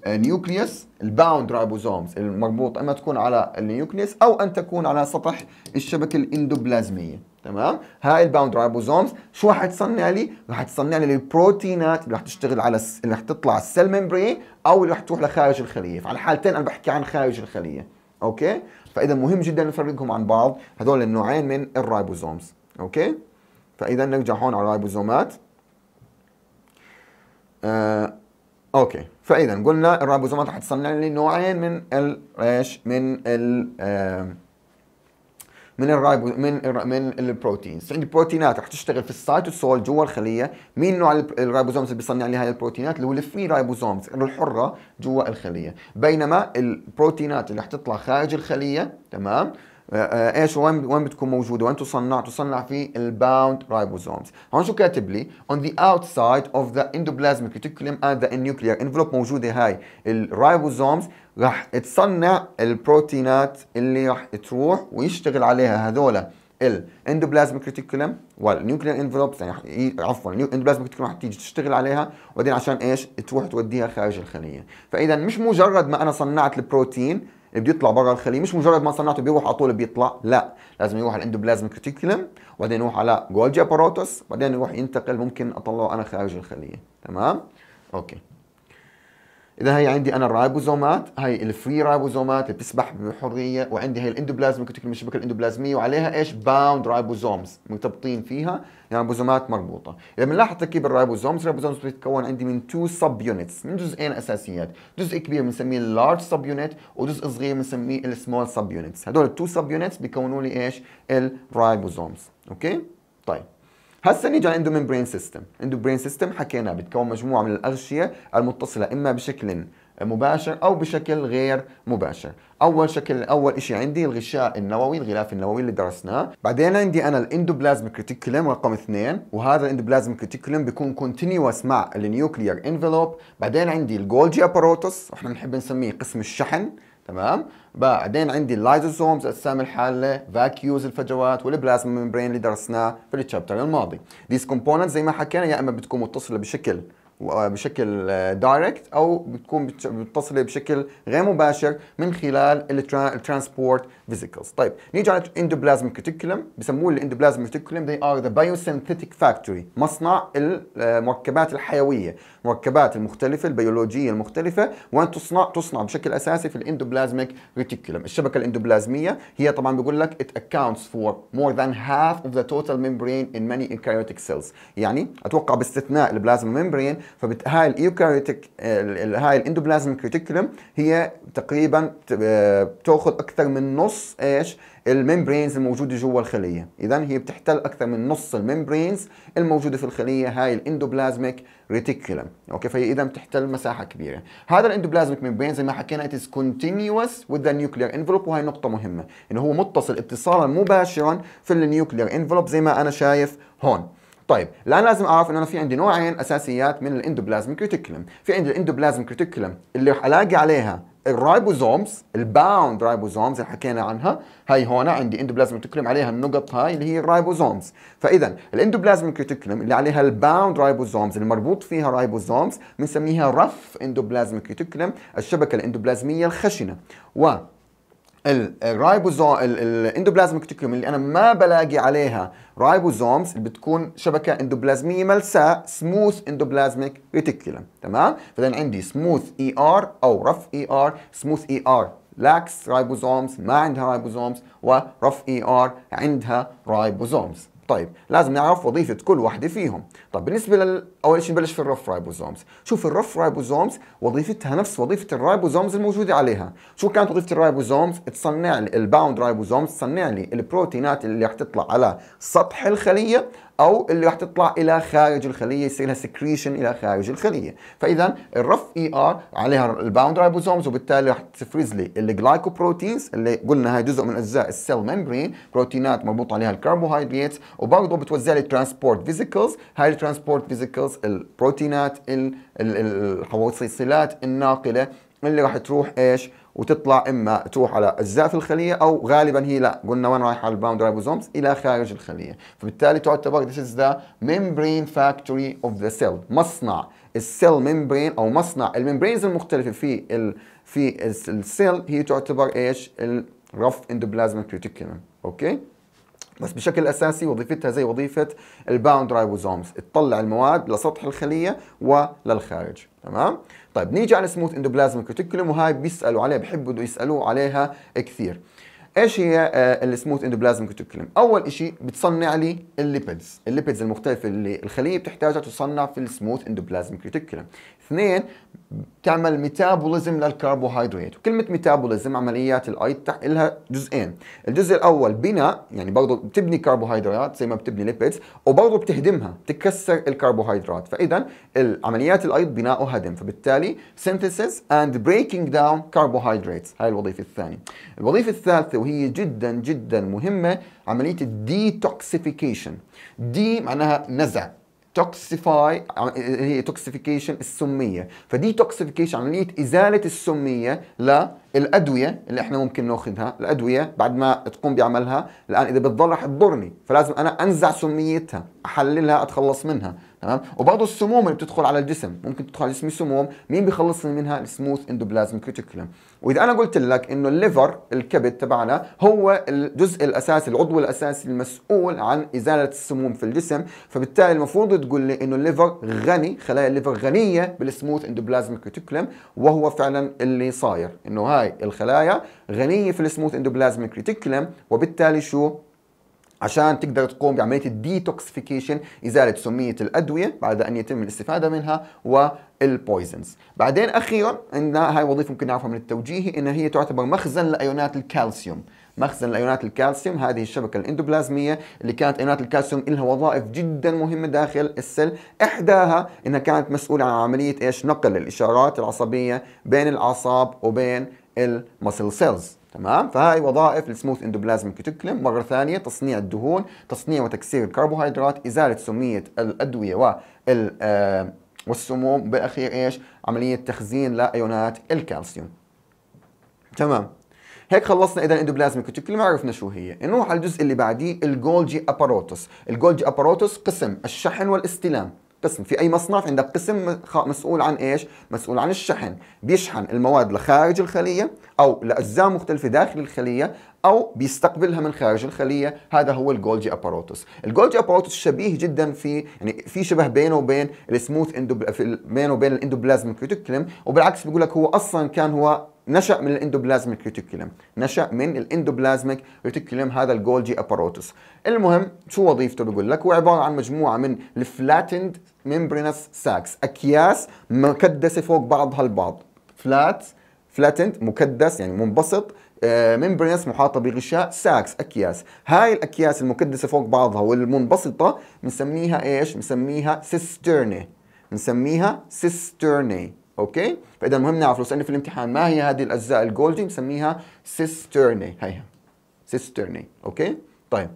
النيوكليوس الباوند رايبوزومز المربوط اما تكون على النيوكليوس او ان تكون على سطح الشبكه الاندوبلازميه تمام هاي الباوند رايبوزومز شو راح تصنع لي راح تصنع لي البروتينات اللي راح تشتغل على اللي راح تطلع السيل ميمبرين او اللي راح تروح لخارج الخليه فعلى الحالتين انا بحكي عن خارج الخليه اوكي فاذا مهم جدا نفرقهم عن بعض هذول النوعين من الرايبوزومز اوكي فاذا نرجع هون على الرايبوزومات آه اوكي فاذا قلنا الرايبوزومات رح تصنع لي نوعين من ال ايش من ال من الرايبو من الـ من البروتينز عندي بروتينات رح تشتغل في السايتوسول جوا الخليه مين نوع الرايبوزومز اللي بيصنع لي هاي البروتينات اللي هو الفري رايبوزومز اللي الحره جوا الخليه بينما البروتينات اللي رح تطلع خارج الخليه تمام آه، ايش وين وين بتكون موجوده وين تصنع تصنع في الباوند رايبوزومز هون شو كاتب لي اون ذا اوت سايد اوف ذا اندوبلازميك ريتيكولم اند ذا نيوكليير انفلوب موجوده هاي الرايبوزومز راح تصنع البروتينات اللي راح تروح ويشتغل عليها هذول الاندوبلازميك ريتيكولم والنيوكلير انفلوب يعني عفوا الاندوبلازميك ريتيكولم رح تيجي تشتغل عليها وبعدين عشان ايش تروح توديها خارج الخليه فاذا مش مجرد ما انا صنعت البروتين بده يطلع برا الخليه مش مجرد ما صنعته بيروح على طول بيطلع لا لازم يروح على بلازم كريتيكولم وبعدين يروح على جولجي اباراتوس بعدين يروح ينتقل ممكن اطلعه انا خارج الخليه تمام اوكي اذا هي عندي انا الرايبوزومات هي الفري رايبوزومات اللي بتسبح بحريه وعندي هي كنت كتكلم الشبكه الاندوبلازميه وعليها ايش باوند رايبوزومز مرتبطين فيها يعني رايبوزومات مربوطه اذا بنلاحظ تركيب الرايبوزومز الرايبوزومز بتتكون عندي من تو سب يونتس من جزئين اساسيات جزء كبير بنسميه اللارج سب يونت وجزء صغير بنسميه السمول سب يونتس هدول التو سب يونتس بيكونوا لي ايش الرايبوزومز اوكي طيب هسا نيجي على الاندوممبرين سيستم برين سيستم حكينا بتكون مجموعه من الاغشيه المتصله اما بشكل مباشر او بشكل غير مباشر اول شكل اول شيء عندي الغشاء النووي الغلاف النووي اللي درسناه بعدين عندي انا الاندوبلازميك ريتيكولم رقم اثنين وهذا الاندوبلازميك ريتيكولم بيكون كونتينيوس مع النيوكليير انفلوب بعدين عندي الجولجي اباروتوس احنا بنحب نسميه قسم الشحن تمام بعدين عندي اللايزوزومز اجسام الحاله فاكيوز الفجوات والبلازما ممبرين اللي درسناه في الشابتر الماضي ذيس كومبوننت زي ما حكينا يا اما بتكون متصله بشكل آه، بشكل دايركت آه، او بتكون متصله بشكل غير مباشر من خلال الترانسبورت فيزيكلز طيب نيجي على endoplasmic reticulum بسموه الاندوبلازميك reticulum they are the biosynthetic factory مصنع المركبات الحيويه المركبات المختلفه البيولوجيه المختلفه وين تصنع تصنع بشكل اساسي في الاندوبلازميك ريتيكولم الشبكه الاندوبلازميه هي طبعا بيقول لك it accounts for more than half of the total membrane in many eukaryotic cells يعني اتوقع باستثناء البلازما ممبرين فهاي الايوكاريوتيك هاي الاندوبلازميك ريتيكولم هي تقريبا بتاخذ آه، اكثر من نص نص ايش الممبرينز الموجوده جوا الخليه اذا هي بتحتل اكثر من نص الممبرينز الموجوده في الخليه هاي الاندوبلازميك ريتيكولم اوكي فهي اذا بتحتل مساحه كبيره هذا الاندوبلازميك ممبرين زي ما حكينا اتس كونتينيوس وذ نيوكليير انفلوب وهي نقطه مهمه انه هو متصل اتصالا مباشرا في النيوكليير انفلوب زي ما انا شايف هون طيب الان لازم اعرف انه انا في عندي نوعين اساسيات من الاندوبلازميك ريتيكولم في عندي الاندوبلازميك ريتيكولم اللي رح الاقي عليها الرايبوزومز الباوند رايبوزومز اللي حكينا عنها هاي هون عندي اندوبلازم كريتيكولم عليها النقط هاي اللي هي الرايبوزومز فاذا الاندوبلازم كريتيكولم اللي عليها الباوند رايبوزومز المربوط فيها رايبوزومز بنسميها رف اندوبلازم كريتيكولم الشبكه الاندوبلازميه الخشنه و الرايبوزوم الاندوبلازميك تيكيوم اللي انا ما بلاقي عليها رايبوزومز اللي بتكون شبكه اندوبلازميه ملساء سموث اندوبلازميك ريتيكولم تمام فاذا عندي سموث اي ار او رف اي ار سموث اي ار لاكس رايبوزومز ما عندها رايبوزومز ورف اي ار عندها رايبوزومز طيب لازم نعرف وظيفه كل واحده فيهم طيب بالنسبه لل اول شيء نبلش في الرف رايبوزومز شوف الرف رايبوزومز وظيفتها نفس وظيفه الرايبوزومز الموجوده عليها شو كانت وظيفه الرايبوزومز تصنع لي الباوند رايبوزومز تصنع لي البروتينات اللي رح تطلع على سطح الخليه او اللي راح تطلع الى خارج الخليه يصير لها سكريشن الى خارج الخليه فاذا الرف اي e ار عليها الباوند رايبوزومز وبالتالي راح تفرز لي الجلايكوبروتينز اللي قلنا هاي جزء من اجزاء السيل ممبرين بروتينات مربوط عليها الكربوهيدرات وبرضه بتوزع لي ترانسبورت فيزيكلز هاي الترانسبورت فيزيكلز البروتينات الحواصلات الناقله اللي راح تروح ايش وتطلع اما تروح على اجزاء في الخليه او غالبا هي لا قلنا وين رايحه الباوند رايبوزومز الى خارج الخليه فبالتالي تعتبر this is the membrane factory of the cell مصنع السيل ممبرين او مصنع الممبرينز المختلفه في ال في السيل هي تعتبر ايش الرف اندوبلازما ريتيكولم اوكي بس بشكل اساسي وظيفتها زي وظيفه الباوند رايبوزومز تطلع المواد لسطح الخليه وللخارج تمام طيب نيجي على سموث اندوبلازميك ريتيكولوم وهاي بيسالوا عليها بحبوا يسالوه عليها كثير ايش هي آه، السموث اندوبلازميك ريتيكولوم اول شيء بتصنع لي الليبيدز الليبيدز المختلفه اللي الخليه بتحتاجها تصنع في السموث اندوبلازميك ريتيكولوم اثنين بتعمل ميتابوليزم للكربوهيدرات وكلمة ميتابوليزم عمليات الايض لها جزئين الجزء الأول بناء يعني برضه بتبني كربوهيدرات زي ما بتبني ليبيدز وبرضه بتهدمها تكسر الكربوهيدرات فإذا عمليات الايض بناء وهدم فبالتالي synthesis and breaking down carbohydrates هاي الوظيفة الثانية الوظيفة الثالثة وهي جدا جدا مهمة عملية الديتوكسيفيكيشن دي معناها نزع توكسيفاي هي توكسيفيكيشن السميه فدي توكسيفيكيشن عمليه ازاله السميه للادويه اللي احنا ممكن ناخذها الادويه بعد ما تقوم بعملها الان اذا بتضل رح تضرني فلازم انا انزع سميتها احللها اتخلص منها تمام وبرضه السموم اللي بتدخل على الجسم ممكن تدخل على الجسم سموم مين بيخلصني منها السموث اندوبلازم كوتيكولم واذا انا قلت لك انه الليفر الكبد تبعنا هو الجزء الاساسي العضو الاساسي المسؤول عن ازاله السموم في الجسم فبالتالي المفروض تقول لي انه الليفر غني خلايا الليفر غنيه بالسموث اندوبلازم كوتيكولم وهو فعلا اللي صاير انه هاي الخلايا غنيه في السموث اندوبلازم كوتيكولم وبالتالي شو عشان تقدر تقوم بعمليه الديتوكسيفيكيشن ازاله سميه الادويه بعد ان يتم الاستفاده منها و البويزنز بعدين اخيرا عندنا هاي وظيفه ممكن نعرفها من التوجيهي ان هي تعتبر مخزن لايونات الكالسيوم مخزن لايونات الكالسيوم هذه الشبكه الاندوبلازميه اللي كانت ايونات الكالسيوم لها وظائف جدا مهمه داخل السل احداها انها كانت مسؤوله عن عمليه ايش نقل الاشارات العصبيه بين الاعصاب وبين المسل سيلز تمام فهاي وظائف السموث اندوبلازميك ريتيكولم مره ثانيه تصنيع الدهون تصنيع وتكسير الكربوهيدرات ازاله سميه الادويه وال آه، والسموم بالاخير ايش عمليه تخزين لايونات الكالسيوم تمام هيك خلصنا اذا الاندوبلازميك ريتيكولم عرفنا شو هي نروح على الجزء اللي بعديه الجولجي اباروتوس الجولجي اباروتوس قسم الشحن والاستلام قسم في اي مصنع عندك قسم مسؤول عن ايش مسؤول عن الشحن بيشحن المواد لخارج الخليه او لاجزاء مختلفه داخل الخليه او بيستقبلها من خارج الخليه هذا هو الجولجي اباروتوس الجولجي اباروتوس شبيه جدا في يعني في شبه بينه وبين السموث اندو بينه وبين الاندوبلازم ريتيكولم وبالعكس بيقول لك هو اصلا كان هو نشا من الاندوبلازميك ريتيكولم نشا من الاندوبلازميك ريتيكولم هذا الجولجي اباروتس المهم شو وظيفته بقول لك هو عباره عن مجموعه من الفلاتند ميمبرينس ساكس اكياس مكدسه فوق بعضها البعض فلات فلاتند مكدس يعني منبسط آه، ميمبرينس محاطه بغشاء ساكس اكياس هاي الاكياس المكدسه فوق بعضها والمنبسطه بنسميها ايش بنسميها سيسترني بنسميها سيسترني اوكي فاذا مهم نعرف لو سالني في الامتحان ما هي هذه الاجزاء الجولجي نسميها سيسترني هيها سيسترني اوكي طيب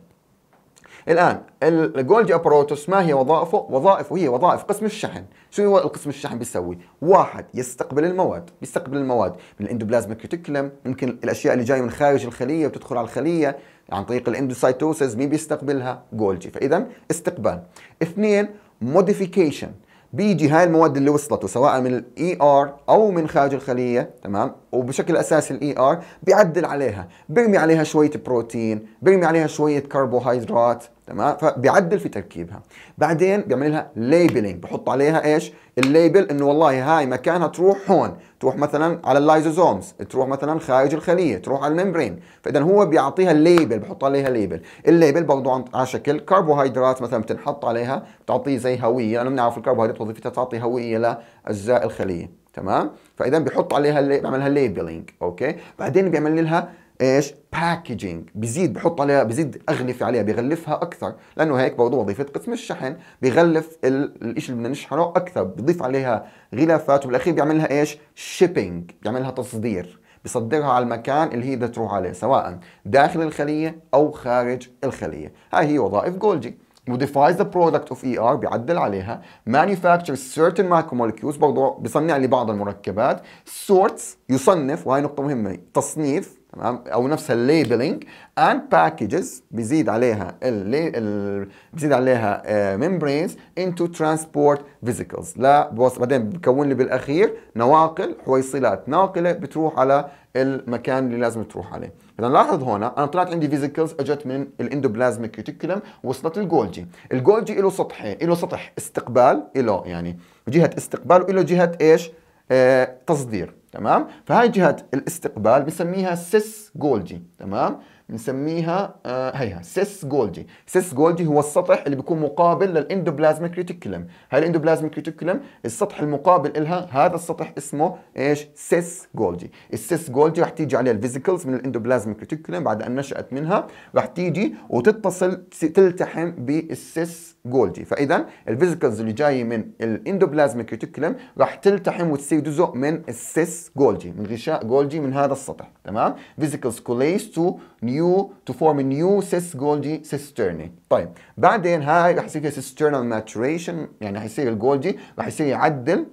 الان الجولجي ابروتوس ما هي وظائفه؟ وظائفه هي وظائف قسم الشحن، شو هو القسم الشحن بيسوي؟ واحد يستقبل المواد، بيستقبل المواد من الاندوبلازميك ريتيكولم، ممكن الاشياء اللي جايه من خارج الخليه وتدخل على الخليه عن طريق الاندوسايتوسيس مين بيستقبلها؟ جولجي، فاذا استقبال. اثنين موديفيكيشن بيجي هاي المواد اللي وصلته سواء من الاي ار e او من خارج الخليه تمام وبشكل اساسي الاي ار e بيعدل عليها بيرمي عليها شويه بروتين بيرمي عليها شويه كربوهيدرات تمام فبيعدل في تركيبها بعدين بيعمل لها ليبلينج بحط عليها ايش الليبل انه والله هاي مكانها تروح هون تروح مثلا على اللايزوزومز تروح مثلا خارج الخليه تروح على الممبرين فاذا هو بيعطيها الليبل بحط عليها ليبل الليبل برضه على شكل كربوهيدرات مثلا بتنحط عليها بتعطيه زي هويه انا بنعرف الكربوهيدرات وظيفتها تعطي هويه لاجزاء الخليه تمام فاذا بيحط عليها اللي... بيعملها ليبلينج اوكي بعدين بيعمل لها ايش باكجينج بزيد بحط عليها بزيد اغلفه عليها بغلفها اكثر لانه هيك برضه وظيفه قسم الشحن بغلف الشيء اللي بدنا نشحنه اكثر بضيف عليها غلافات وبالاخير بيعملها ايش شيبينج بيعملها تصدير بصدرها على المكان اللي هي بدها تروح عليه سواء داخل الخليه او خارج الخليه هاي هي وظائف جولجي modifies the product of ER بيعدل عليها manufactures certain macromolecules برضه بصنع لي بعض المركبات sorts يصنف وهي نقطة مهمة تصنيف او نفس الليبلنج اند باكجز بيزيد عليها ال بيزيد عليها ممبرينز انتو ترانسبورت فيزيكلز لا بعدين بكون لي بالاخير نواقل حويصلات ناقله بتروح على المكان اللي لازم تروح عليه اذا لاحظ هنا انا طلعت عندي فيزيكلز اجت من الاندوبلازميك كيوتيكولم وصلت الجولجي الجولجي له سطحين له سطح استقبال له يعني جهه استقبال وله جهه ايش آه تصدير تمام فهاي جهه الاستقبال بنسميها سيس جولجي تمام بنسميها آه هيها سيس جولجي سيس جولجي هو السطح اللي بيكون مقابل للاندوبلازميك ريتيكولم هاي الاندوبلازميك ريتيكولم السطح المقابل لها هذا السطح اسمه ايش سيس جولجي السيس جولجي رح تيجي عليه الفيزيكلز من الاندوبلازميك ريتيكولم بعد ان نشات منها رح تيجي وتتصل تلتحم بالسيس جولجي فاذا الفيزيكلز اللي جايه من الاندوبلازميك ريتيكولم راح تلتحم وتصير جزء من السيس جولجي من غشاء جولجي من هذا السطح تمام فيزيكلز كوليس تو نيو تو فورم نيو سيس جولجي سيسترني طيب بعدين هاي راح يصير سيسترنال ماتوريشن يعني حيصير الجولجي راح يصير يعدل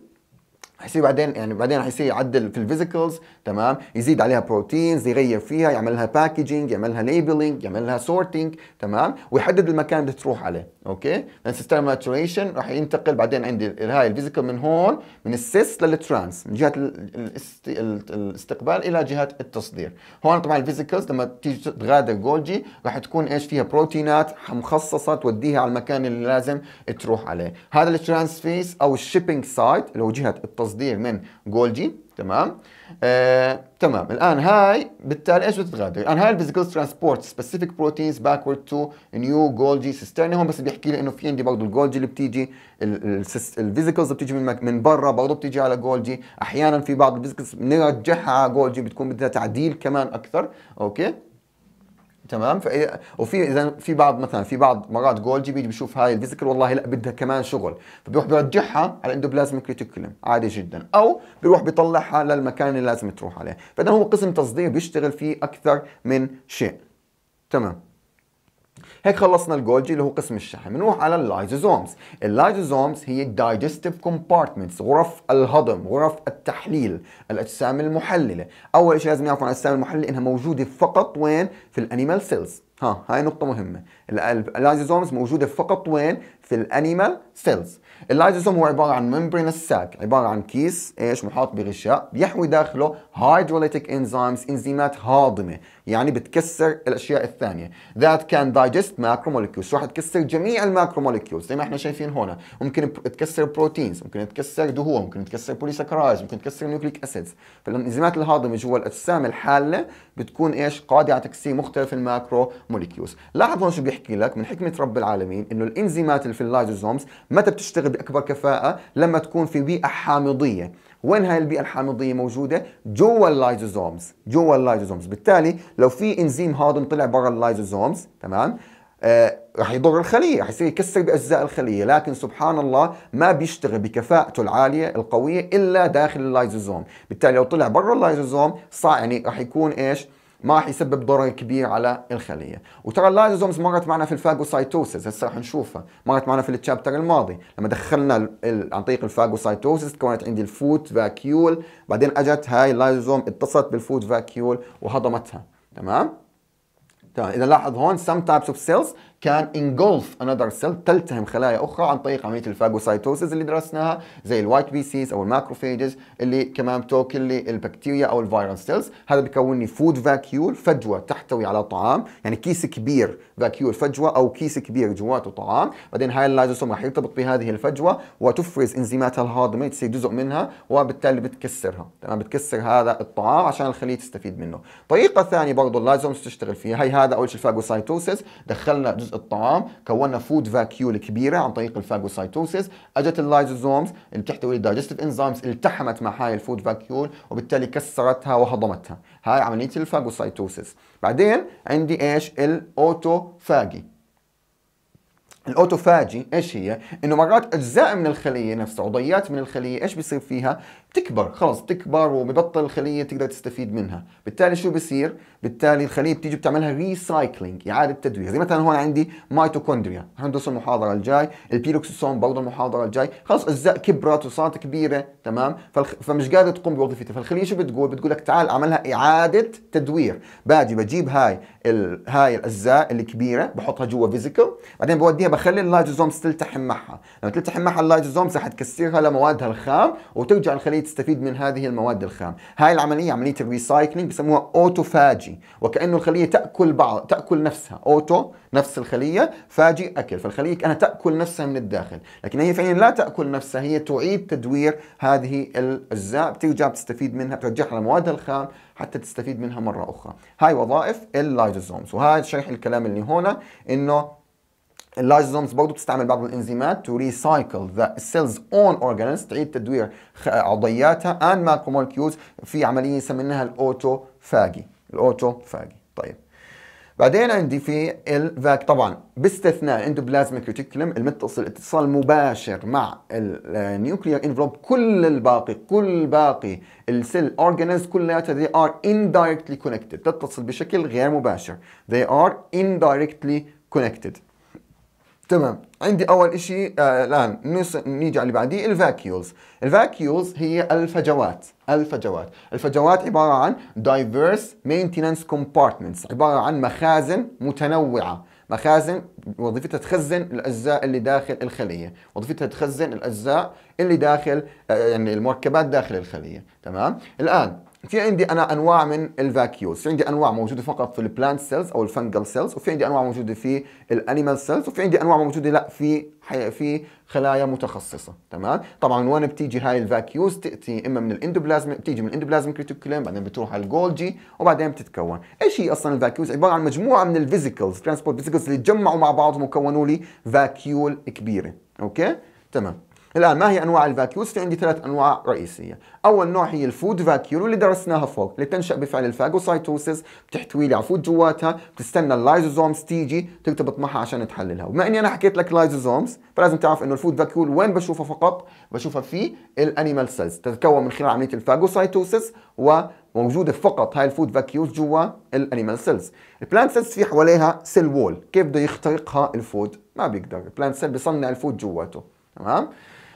حيصير بعدين يعني بعدين حيصير يعدل في الفيزيكلز تمام يزيد عليها بروتينز يغير فيها يعمل لها باكجينج يعمل لها ليبلينج يعمل لها سورتينج تمام ويحدد المكان اللي تروح عليه اوكي السيستم سيستم ماتوريشن راح ينتقل بعدين عندي هاي الفيزيكال من هون من السيس للترانس من جهه الاستقبال الى جهه التصدير هون طبعا الفيزيكالز لما تيجي تغادر جولجي راح تكون ايش فيها بروتينات مخصصه توديها على المكان اللي لازم تروح عليه هذا الترانس فيس او الشيبنج سايت اللي هو جهه التصدير من جولجي تمام آه، تمام الان هاي بالتالي ايش بتتغادر الان هاي الفيزيكال ترانسبورت سبيسيفيك بروتينز باكورد تو نيو جولجي سيسترني هون بس بيحكي لي انه في عندي برضه الجولجي اللي بتيجي اللي بتيجي من من برا برضه بتيجي على جولجي احيانا في بعض الفيزيكالز بنرجعها على جولجي بتكون بدها تعديل كمان اكثر اوكي تمام فاذا وفي اذا في بعض مثلا في بعض مرات جولجي بيجي بشوف هاي الفيزيكال والله لا بدها كمان شغل فبيروح بيرجعها على الاندوبلازميك كريتيكولم عادي جدا او بيروح بيطلعها للمكان اللي لازم تروح عليه فاذا هو قسم تصدير بيشتغل فيه اكثر من شيء تمام هيك خلصنا الجولجي اللي هو قسم الشحم بنروح على اللايزوزومز اللايزوزومز هي الدايجستيف كومبارتمنتس غرف الهضم غرف التحليل الاجسام المحلله اول شيء لازم يعرفوا عن الاجسام المحلله انها موجوده فقط وين في الانيمال سيلز ها هاي نقطة مهمة اللايزوزومز موجودة فقط وين؟ في الانيمال سيلز اللايزوزوم هو عبارة عن ممبرين الساك عبارة عن كيس ايش محاط بغشاء بيحوي داخله هيدروليتيك انزيمز انزيمات هاضمة يعني بتكسر الاشياء الثانيه ذات كان دايجست ماكرو مولكيولز راح تكسر جميع الماكرو مولكيولز زي ما احنا شايفين هنا ممكن تكسر بروتينز ممكن تكسر دهون ممكن تكسر بوليسكرايز ممكن تكسر نيوكليك اسيدز فالانزيمات الهاضمه جوا الاجسام الحاله بتكون ايش قادره على تكسير مختلف الماكروموليكيولز لاحظ هون شو بيحكي لك من حكمه رب العالمين انه الانزيمات اللي في اللايزوزومز متى بتشتغل باكبر كفاءه لما تكون في بيئه حامضيه وين هاي البيئه الحامضيه موجوده جوا اللايزوزومز جوا اللايزوزومز بالتالي لو في انزيم هاضم طلع برا اللايزوزومز تمام آه رح يضر الخليه رح يصير يكسر باجزاء الخليه لكن سبحان الله ما بيشتغل بكفاءته العاليه القويه الا داخل اللايزوزوم بالتالي لو طلع برا اللايزوزوم صار يعني رح يكون ايش ما راح يسبب ضرر كبير على الخليه وترى اللايزوزومز مرت معنا في الفاجوسايتوسيس هسه راح نشوفها مرت معنا في التشابتر الماضي لما دخلنا عن طريق الفاجوسايتوسيس تكونت عندي الفوت فاكيول بعدين اجت هاي اللايزوزوم اتصلت بالفوت فاكيول وهضمتها تمام تمام طيب، اذا لاحظ هون some types of cells كان انجولف انذر سيل تلتهم خلايا اخرى عن طريق عمليه الفاجوسايتوسيس اللي درسناها زي الوايت بي سيز او الماكروفيجز اللي كمان بتوكل لي البكتيريا او الفيروس سيلز هذا بيكون لي فود فاكيول فجوه تحتوي على طعام يعني كيس كبير فاكيول فجوه او كيس كبير جواته طعام بعدين هاي اللايزوسوم راح يرتبط بهذه الفجوه وتفرز انزيماتها الهاضمه تصير جزء منها وبالتالي بتكسرها تمام بتكسر هذا الطعام عشان الخليه تستفيد منه طريقه ثانيه برضه اللايزوم تشتغل فيها هي هذا اول شيء الفاجوسايتوسيس دخلنا جزء الطعام كونا فود فاكيول كبيره عن طريق الفاجوسايتوسيس اجت اللايزوزومز اللي بتحتوي الدايجستيف انزيمز التحمت مع هاي الفود فاكيول وبالتالي كسرتها وهضمتها هاي عمليه الفاجوسايتوسيس بعدين عندي ايش الاوتوفاجي الاوتوفاجي ايش هي؟ انه مرات اجزاء من الخليه نفسها عضيات من الخليه ايش بيصير فيها؟ بتكبر خلص بتكبر وببطل الخليه تقدر تستفيد منها، بالتالي شو بصير؟ بالتالي الخليه بتيجي بتعملها ريسايكلينج اعاده تدوير زي مثلا هون عندي ميتوكوندريا هندرس المحاضره الجاي البيروكسوسوم برضه المحاضره الجاي خلص اجزاء كبرت وصارت كبيره تمام فالخ... فمش قادره تقوم بوظيفتها فالخليه شو بتقول بتقول لك تعال اعملها اعاده تدوير باجي بجيب هاي ال... هاي الاجزاء الكبيره بحطها جوا فيزيكال بعدين بوديها بخلي اللايزوزومز تلتحم معها لما تلتحم معها اللايزوزومز رح تكسرها لموادها الخام وترجع الخليه تستفيد من هذه المواد الخام هاي العمليه عمليه الريسايكلينج بسموها اوتوفاجي وكانه الخليه تاكل بعض تاكل نفسها اوتو نفس الخليه فاجي اكل فالخليه كانها تاكل نفسها من الداخل لكن هي فعليا لا تاكل نفسها هي تعيد تدوير هذه الاجزاء بترجع بتستفيد منها بترجعها لموادها الخام حتى تستفيد منها مره اخرى هاي وظائف اللايزوزومز وهذا شرح الكلام اللي هنا انه اللايزوزومز برضه بتستعمل بعض الانزيمات تو ريسايكل ذا سيلز اون اورجانيز تعيد تدوير عضياتها اند ماكرومولكيولز في عمليه سميناها الاوتو فاجي الاوتو فاجي طيب بعدين عندي في الفاك طبعا باستثناء الاندوبلازميك ريتيكولم المتصل اتصال مباشر مع النيوكليير انفلوب كل الباقي كل باقي السيل اورجانيز كلياتها they are indirectly connected تتصل بشكل غير مباشر they are indirectly connected تمام عندي اول شيء آه، الان نيجي على اللي بعديه الفاكيولز الفاكيولز هي الفجوات الفجوات الفجوات عباره عن دايفيرس مينتيننس كومبارتمنتس عباره عن مخازن متنوعه مخازن وظيفتها تخزن الاجزاء اللي داخل الخليه وظيفتها تخزن الاجزاء اللي داخل آه، يعني المركبات داخل الخليه تمام الان في عندي انا انواع من الفاكيولز في عندي انواع موجوده فقط في البلانت سيلز او الفنجل سيلز وفي عندي انواع موجوده في الانيمال سيلز وفي عندي انواع موجوده لا في حي... في خلايا متخصصه تمام طبعا من وين بتيجي هاي الفاكيوز تاتي اما من الاندوبلازم بتيجي من الاندوبلازم كريتوكولين بعدين بتروح على الجولجي وبعدين بتتكون ايش هي اصلا الفاكيوز عباره عن مجموعه من الفيزيكلز ترانسبورت فيزيكلز اللي تجمعوا مع بعضهم وكونوا لي فاكيول كبيره اوكي تمام الآن ما هي أنواع الفاكيولز؟ في عندي ثلاث أنواع رئيسية أول نوع هي الفود فاكيول اللي درسناها فوق اللي تنشأ بفعل الفاجوسايتوسيس بتحتوي لي على فود جواتها بتستنى اللايزوزومز تيجي ترتبط معها عشان تحللها وما إني أنا حكيت لك لايزوزومز فلازم تعرف إنه الفود فاكيول وين بشوفها فقط؟ بشوفها في الأنيمال سيلز تتكون من خلال عملية الفاجوسايتوسيس و موجوده فقط هاي الفود فاكيولز جوا الانيمال سيلز البلانت سيلز في حواليها سيل وول كيف بده يخترقها الفود ما بيقدر البلانت سيل بيصنع الفود جواته تمام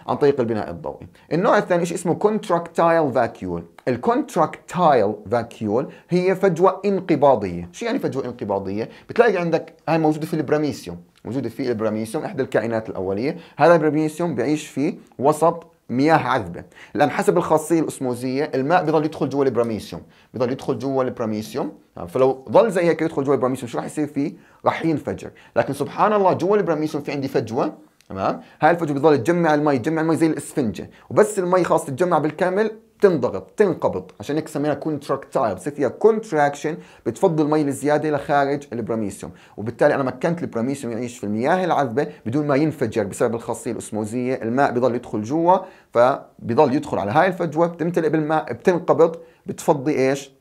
عن طريق البناء الضوئي النوع الثاني شيء اسمه كونتراكتايل فاكيول الكونتراكتايل فاكيول هي فجوه انقباضيه شو يعني فجوه انقباضيه بتلاقي عندك هاي موجوده في البراميسيوم موجوده في البراميسيوم احدى الكائنات الاوليه هذا البراميسيوم بيعيش في وسط مياه عذبة لأن حسب الخاصية الأسموزية الماء بضل يدخل جوا البراميسيوم بضل يدخل جوا البراميسيوم فلو ضل زي هيك يدخل جوا البراميسيوم شو راح يصير فيه؟ راح ينفجر لكن سبحان الله جوا البراميسيوم في عندي فجوة تمام هاي الفجوه بتضل تجمع المي تجمع المي زي الاسفنجه وبس المي خلاص تتجمع بالكامل بتنضغط بتنقبض عشان هيك سميناها كونتراكتايل بصير فيها كونتراكشن بتفضي المي الزياده لخارج البراميسيوم وبالتالي انا مكنت البراميسيوم يعيش في المياه العذبه بدون ما ينفجر بسبب الخاصيه الاسموزيه الماء بضل يدخل جوا فبضل يدخل على هاي الفجوه بتمتلئ بالماء بتنقبض بتفضي ايش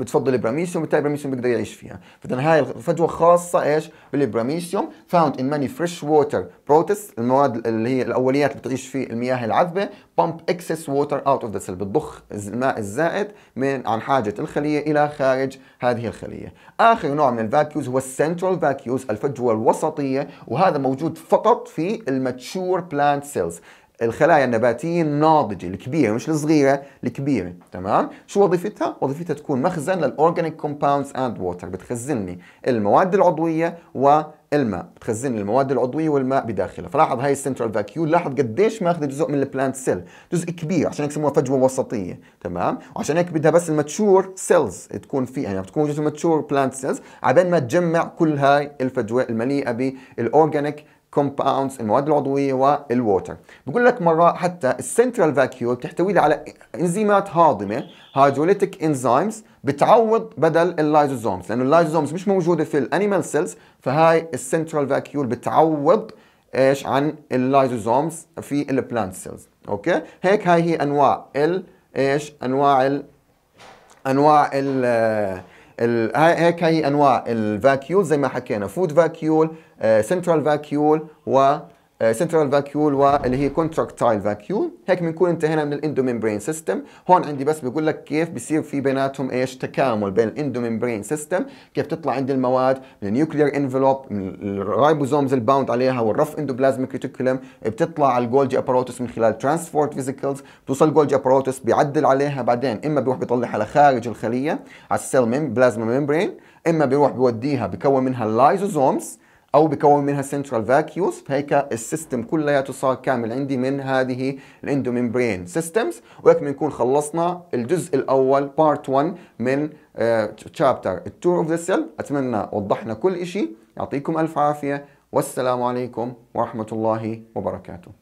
بتفضل البراميسيوم بالتالي البراميسيوم بيقدر يعيش فيها فاذا هاي الفجوه خاصه ايش بالبراميسيوم فاوند ان ماني فريش ووتر بروتس المواد اللي هي الاوليات اللي بتعيش في المياه العذبه بامب اكسس ووتر اوت اوف ذا سيل بتضخ الماء الزائد من عن حاجه الخليه الى خارج هذه الخليه اخر نوع من الفاكيوز هو السنترال فاكيوز الفجوه الوسطيه وهذا موجود فقط في الماتشور بلانت سيلز الخلايا النباتية الناضجة الكبيرة مش الصغيرة الكبيرة تمام شو وظيفتها وظيفتها تكون مخزن للأورجانيك كومباوندز اند ووتر بتخزن لي المواد العضوية والماء بتخزن المواد العضوية والماء بداخلها فلاحظ هاي السنترال فاكيول لاحظ قديش ماخذ جزء من البلانت سيل جزء كبير عشان هيك يسموها فجوة وسطية تمام وعشان هيك بدها بس الماتشور سيلز تكون فيها يعني بتكون جزء ماتشور بلانت سيلز عبين ما تجمع كل هاي الفجوة المليئة بالأورجانيك كومباوندز المواد العضويه والووتر بقول لك مره حتى السنترال فاكيول بتحتوي على انزيمات هاضمه هيدروليتيك انزيمز بتعوض بدل اللايزوزومز لانه اللايزوزومز مش موجوده في الانيمال سيلز فهاي السنترال فاكيول بتعوض ايش عن اللايزوزومز في البلانت سيلز اوكي هيك هاي هي انواع ال ايش انواع ال انواع ال هيك هي انواع الفاكيول زي ما حكينا فود فاكيول سنترال آه، فاكيول و سنترال فاكيول واللي هي كونتراكتايل فاكيول هيك بنكون انتهينا من الاندوميمبرين سيستم هون عندي بس بقول لك كيف بصير في بيناتهم ايش تكامل بين الاندوميمبرين سيستم كيف تطلع عندي المواد من النيوكليير انفلوب من الرايبوزومز الباوند عليها والرف اندوبلازميك ريتيكولم بتطلع على الجولجي ابراتوس من خلال ترانسبورت فيزيكلز بتوصل الجولجي ابراتوس بيعدل عليها بعدين اما بيروح بيطلعها لخارج الخليه على السيل بلازما ميمبرين اما بيروح بيوديها بكون منها اللايزوزومز او بكون منها سنترال فاكيوس فهيك السيستم كلياته صار كامل عندي من هذه الاندوميمبرين سيستمز وهيك بنكون خلصنا الجزء الاول بارت 1 من تشابتر التور اوف ذا سيل اتمنى وضحنا كل شيء يعطيكم الف عافيه والسلام عليكم ورحمه الله وبركاته